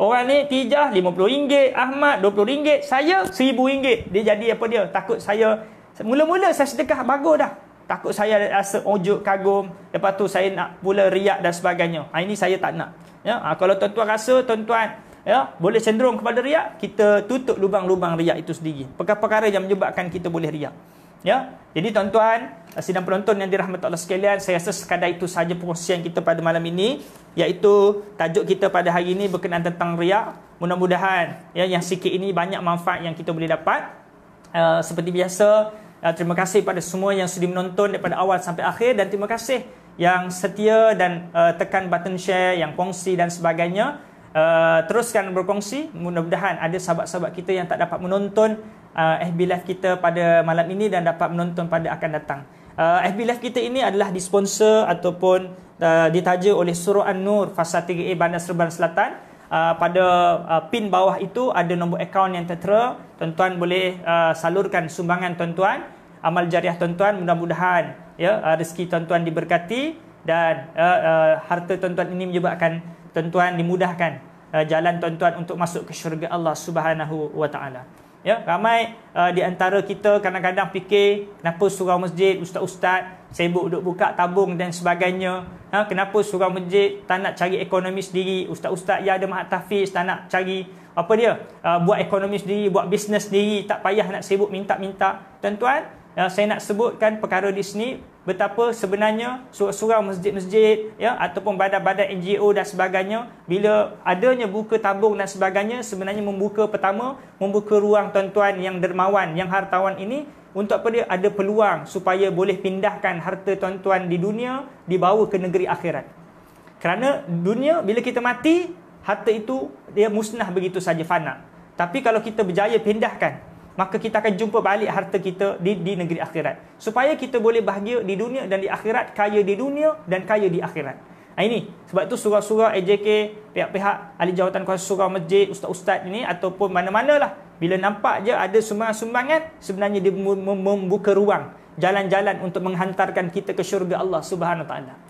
orang ni tijah rm ringgit, Ahmad rm ringgit, saya rm ringgit. dia jadi apa dia takut saya mula-mula saya sedekah bagus dah takut saya rasa ujuk kagum lepas tu saya nak pula riak dan sebagainya ha, ini saya tak nak Ya, ha, kalau tuan-tuan rasa tuan-tuan ya, boleh cenderung kepada riak, kita tutup lubang-lubang riak itu sendiri. Perkara-perkara yang menyebabkan kita boleh riak. Ya. Jadi tuan-tuan, ah, sidang penonton yang dirahmati Allah sekalian, saya rasa sekadar itu sahaja perkongsian kita pada malam ini, iaitu tajuk kita pada hari ini berkenaan tentang riak. Mudah-mudahan ya yang sikit ini banyak manfaat yang kita boleh dapat. Uh, seperti biasa, terima kasih kepada semua yang sudah menonton daripada awal sampai akhir dan terima kasih yang setia dan uh, tekan button share yang kongsi dan sebagainya uh, teruskan berkongsi mudah-mudahan ada sahabat-sahabat kita yang tak dapat menonton uh, FB Live kita pada malam ini dan dapat menonton pada akan datang uh, FB Live kita ini adalah disponsor ataupun uh, ditaja oleh Surah An-Nur Fasa 3A Bandar Serban Selatan Uh, pada uh, pin bawah itu ada nombor akaun yang tertera tuan-tuan boleh uh, salurkan sumbangan tuan-tuan amal jariah tuan-tuan mudah-mudahan ya uh, rezeki tuan-tuan diberkati dan uh, uh, harta tuan-tuan ini menyebabkan tuan-tuan dimudahkan uh, jalan tuan-tuan untuk masuk ke syurga Allah Subhanahu wa taala ya ramai uh, di antara kita kadang-kadang fikir kenapa surau masjid ustaz-ustaz sibuk duk buka tabung dan sebagainya ha, kenapa surau masjid tak nak cari ekonomi sendiri ustaz-ustaz yang ada mahat tahfiz tak nak cari apa dia uh, buat ekonomi sendiri buat bisnes sendiri tak payah nak sibuk minta-minta tuan-tuan Ya, saya nak sebutkan perkara di sini betapa sebenarnya surau-surau masjid-masjid ya ataupun badan-badan NGO dan sebagainya bila adanya buka tabung dan sebagainya sebenarnya membuka pertama membuka ruang tuan-tuan yang dermawan yang hartawan ini untuk apa dia ada peluang supaya boleh pindahkan harta tuan-tuan di dunia dibawa ke negeri akhirat. Kerana dunia bila kita mati harta itu dia musnah begitu saja fana. Tapi kalau kita berjaya pindahkan maka kita akan jumpa balik harta kita di, di negeri akhirat supaya kita boleh bahagia di dunia dan di akhirat kaya di dunia dan kaya di akhirat ini sebab tu surau-surau AJK pihak-pihak ahli jawatan kuasa surau masjid ustaz-ustaz ini ataupun mana mana lah bila nampak je ada sumbangan-sumbangan sebenarnya dia membuka ruang jalan-jalan untuk menghantarkan kita ke syurga Allah Subhanahu taala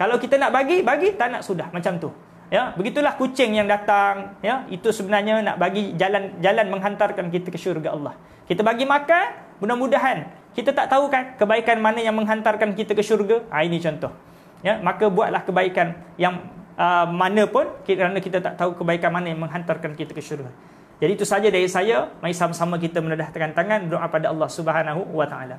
kalau kita nak bagi bagi tak nak sudah macam tu Ya, begitulah kucing yang datang, ya. Itu sebenarnya nak bagi jalan-jalan menghantarkan kita ke syurga Allah. Kita bagi makan, mudah-mudahan kita tak tahu kan kebaikan mana yang menghantarkan kita ke syurga. Ha, ini contoh. Ya, maka buatlah kebaikan yang uh, mana pun kerana kita tak tahu kebaikan mana yang menghantarkan kita ke syurga. Jadi itu saja dari saya. Mari sama-sama kita menedahkan tangan berdoa pada Allah Subhanahu wa taala.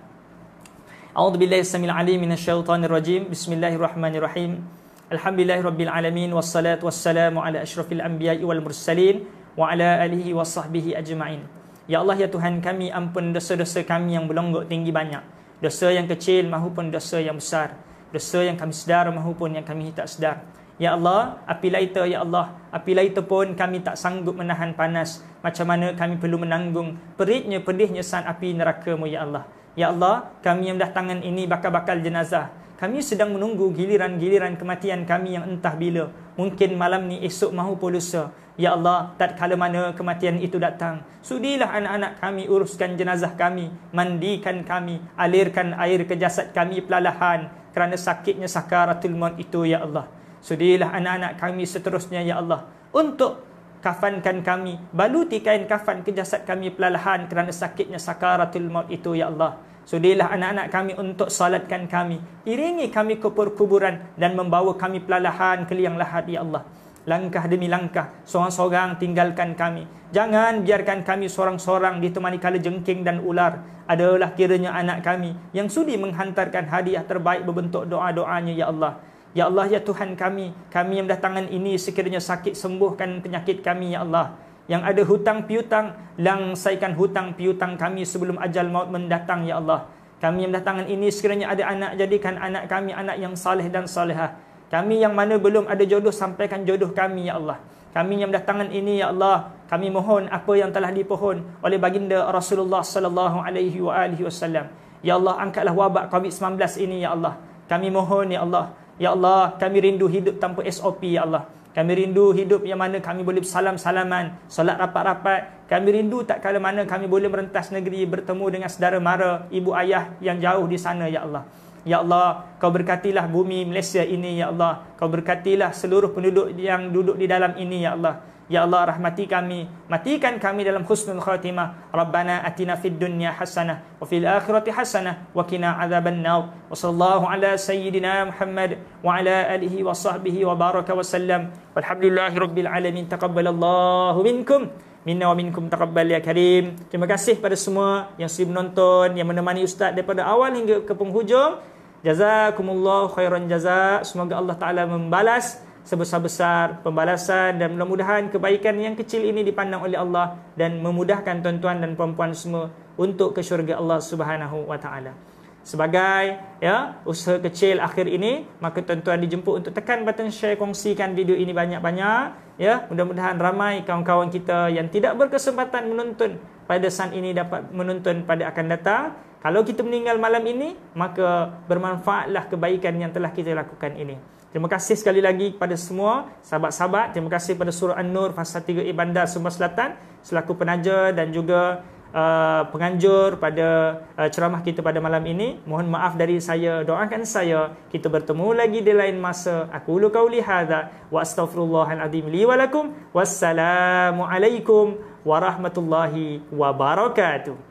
A'udzubillahi minasyaitonirrajim. Bismillahirrahmanirrahim. Alhamdulillahirrabbilalamin Wassalatu wassalamu ala ashrafil anbiya wal mursalin Wa ala alihi wa sahbihi ajma'in Ya Allah ya Tuhan kami ampun dosa-dosa kami yang belonggok tinggi banyak Dosa yang kecil mahupun dosa yang besar Dosa yang kami sedar mahupun yang kami tak sedar Ya Allah, apila itu ya Allah, apila itu pun kami tak sanggup menahan panas macam mana kami perlu menanggung peritnya pedihnya san api neraka-Mu ya Allah. Ya Allah, kami yang dah tangan ini bakal-bakal jenazah kami sedang menunggu giliran-giliran kematian kami yang entah bila. Mungkin malam ni esok mahu polusa. Ya Allah, tak kala mana kematian itu datang. Sudilah anak-anak kami, uruskan jenazah kami, mandikan kami, alirkan air ke jasad kami pelalahan kerana sakitnya sakaratul maut itu, Ya Allah. Sudilah anak-anak kami seterusnya, Ya Allah. Untuk kafankan kami, baluti kain kafan ke jasad kami pelalahan kerana sakitnya sakaratul maut itu, Ya Allah. Sudilah anak-anak kami untuk salatkan kami. Iringi kami ke perkuburan dan membawa kami pelalahan ke liang lahat, Ya Allah. Langkah demi langkah, seorang-seorang tinggalkan kami. Jangan biarkan kami seorang-seorang ditemani kala jengking dan ular. Adalah kiranya anak kami yang sudi menghantarkan hadiah terbaik berbentuk doa-doanya, Ya Allah. Ya Allah, Ya Tuhan kami, kami yang datangan ini sekiranya sakit sembuhkan penyakit kami, Ya Allah yang ada hutang piutang langsaikan hutang piutang kami sebelum ajal maut mendatang ya Allah kami yang datang ini sekiranya ada anak jadikan anak kami anak yang saleh dan salehah kami yang mana belum ada jodoh sampaikan jodoh kami ya Allah kami yang datang ini ya Allah kami mohon apa yang telah dipohon oleh baginda Rasulullah sallallahu alaihi wa alihi wasallam ya Allah angkatlah wabak covid-19 ini ya Allah kami mohon ya Allah ya Allah kami rindu hidup tanpa SOP ya Allah kami rindu hidup yang mana kami boleh salam-salaman, solat rapat-rapat. Kami rindu tak kala mana kami boleh merentas negeri bertemu dengan saudara mara, ibu ayah yang jauh di sana, Ya Allah. Ya Allah, kau berkatilah bumi Malaysia ini, Ya Allah. Kau berkatilah seluruh penduduk yang duduk di dalam ini, Ya Allah. Ya Allah rahmati kami, matikan kami dalam khusnul khatimah. Rabbana atina fid dunya hasanah wa fil akhirati hasanah wa qina adzaban Wa sallallahu ala sayyidina Muhammad wa ala alihi wa sahbihi wa baraka wa sallam. Walhamdulillahi alamin. Taqabbalallahu minkum minna wa minkum taqabbal ya karim. Terima kasih pada semua yang sudah menonton, yang menemani ustaz daripada awal hingga ke penghujung. Jazakumullah khairan jaza. Semoga Allah Taala membalas sebesar-besar pembalasan dan mudah-mudahan kebaikan yang kecil ini dipandang oleh Allah dan memudahkan tuan-tuan dan puan-puan semua untuk ke syurga Allah Subhanahu wa taala. Sebagai ya usaha kecil akhir ini, maka tuan-tuan dijemput untuk tekan button share kongsikan video ini banyak-banyak ya. Mudah-mudahan ramai kawan-kawan kita yang tidak berkesempatan menonton pada saat ini dapat menonton pada akan datang. Kalau kita meninggal malam ini, maka bermanfaatlah kebaikan yang telah kita lakukan ini. Terima kasih sekali lagi kepada semua sahabat-sahabat. Terima kasih kepada Surah An-Nur Fasa 3A Bandar Sumba Selatan selaku penaja dan juga Uh, penganjur pada uh, ceramah kita pada malam ini mohon maaf dari saya doakan saya kita bertemu lagi di lain masa aku ulu kau lihada wa astaghfirullahaladzim azim li lakum wassalamu alaikum warahmatullahi wabarakatuh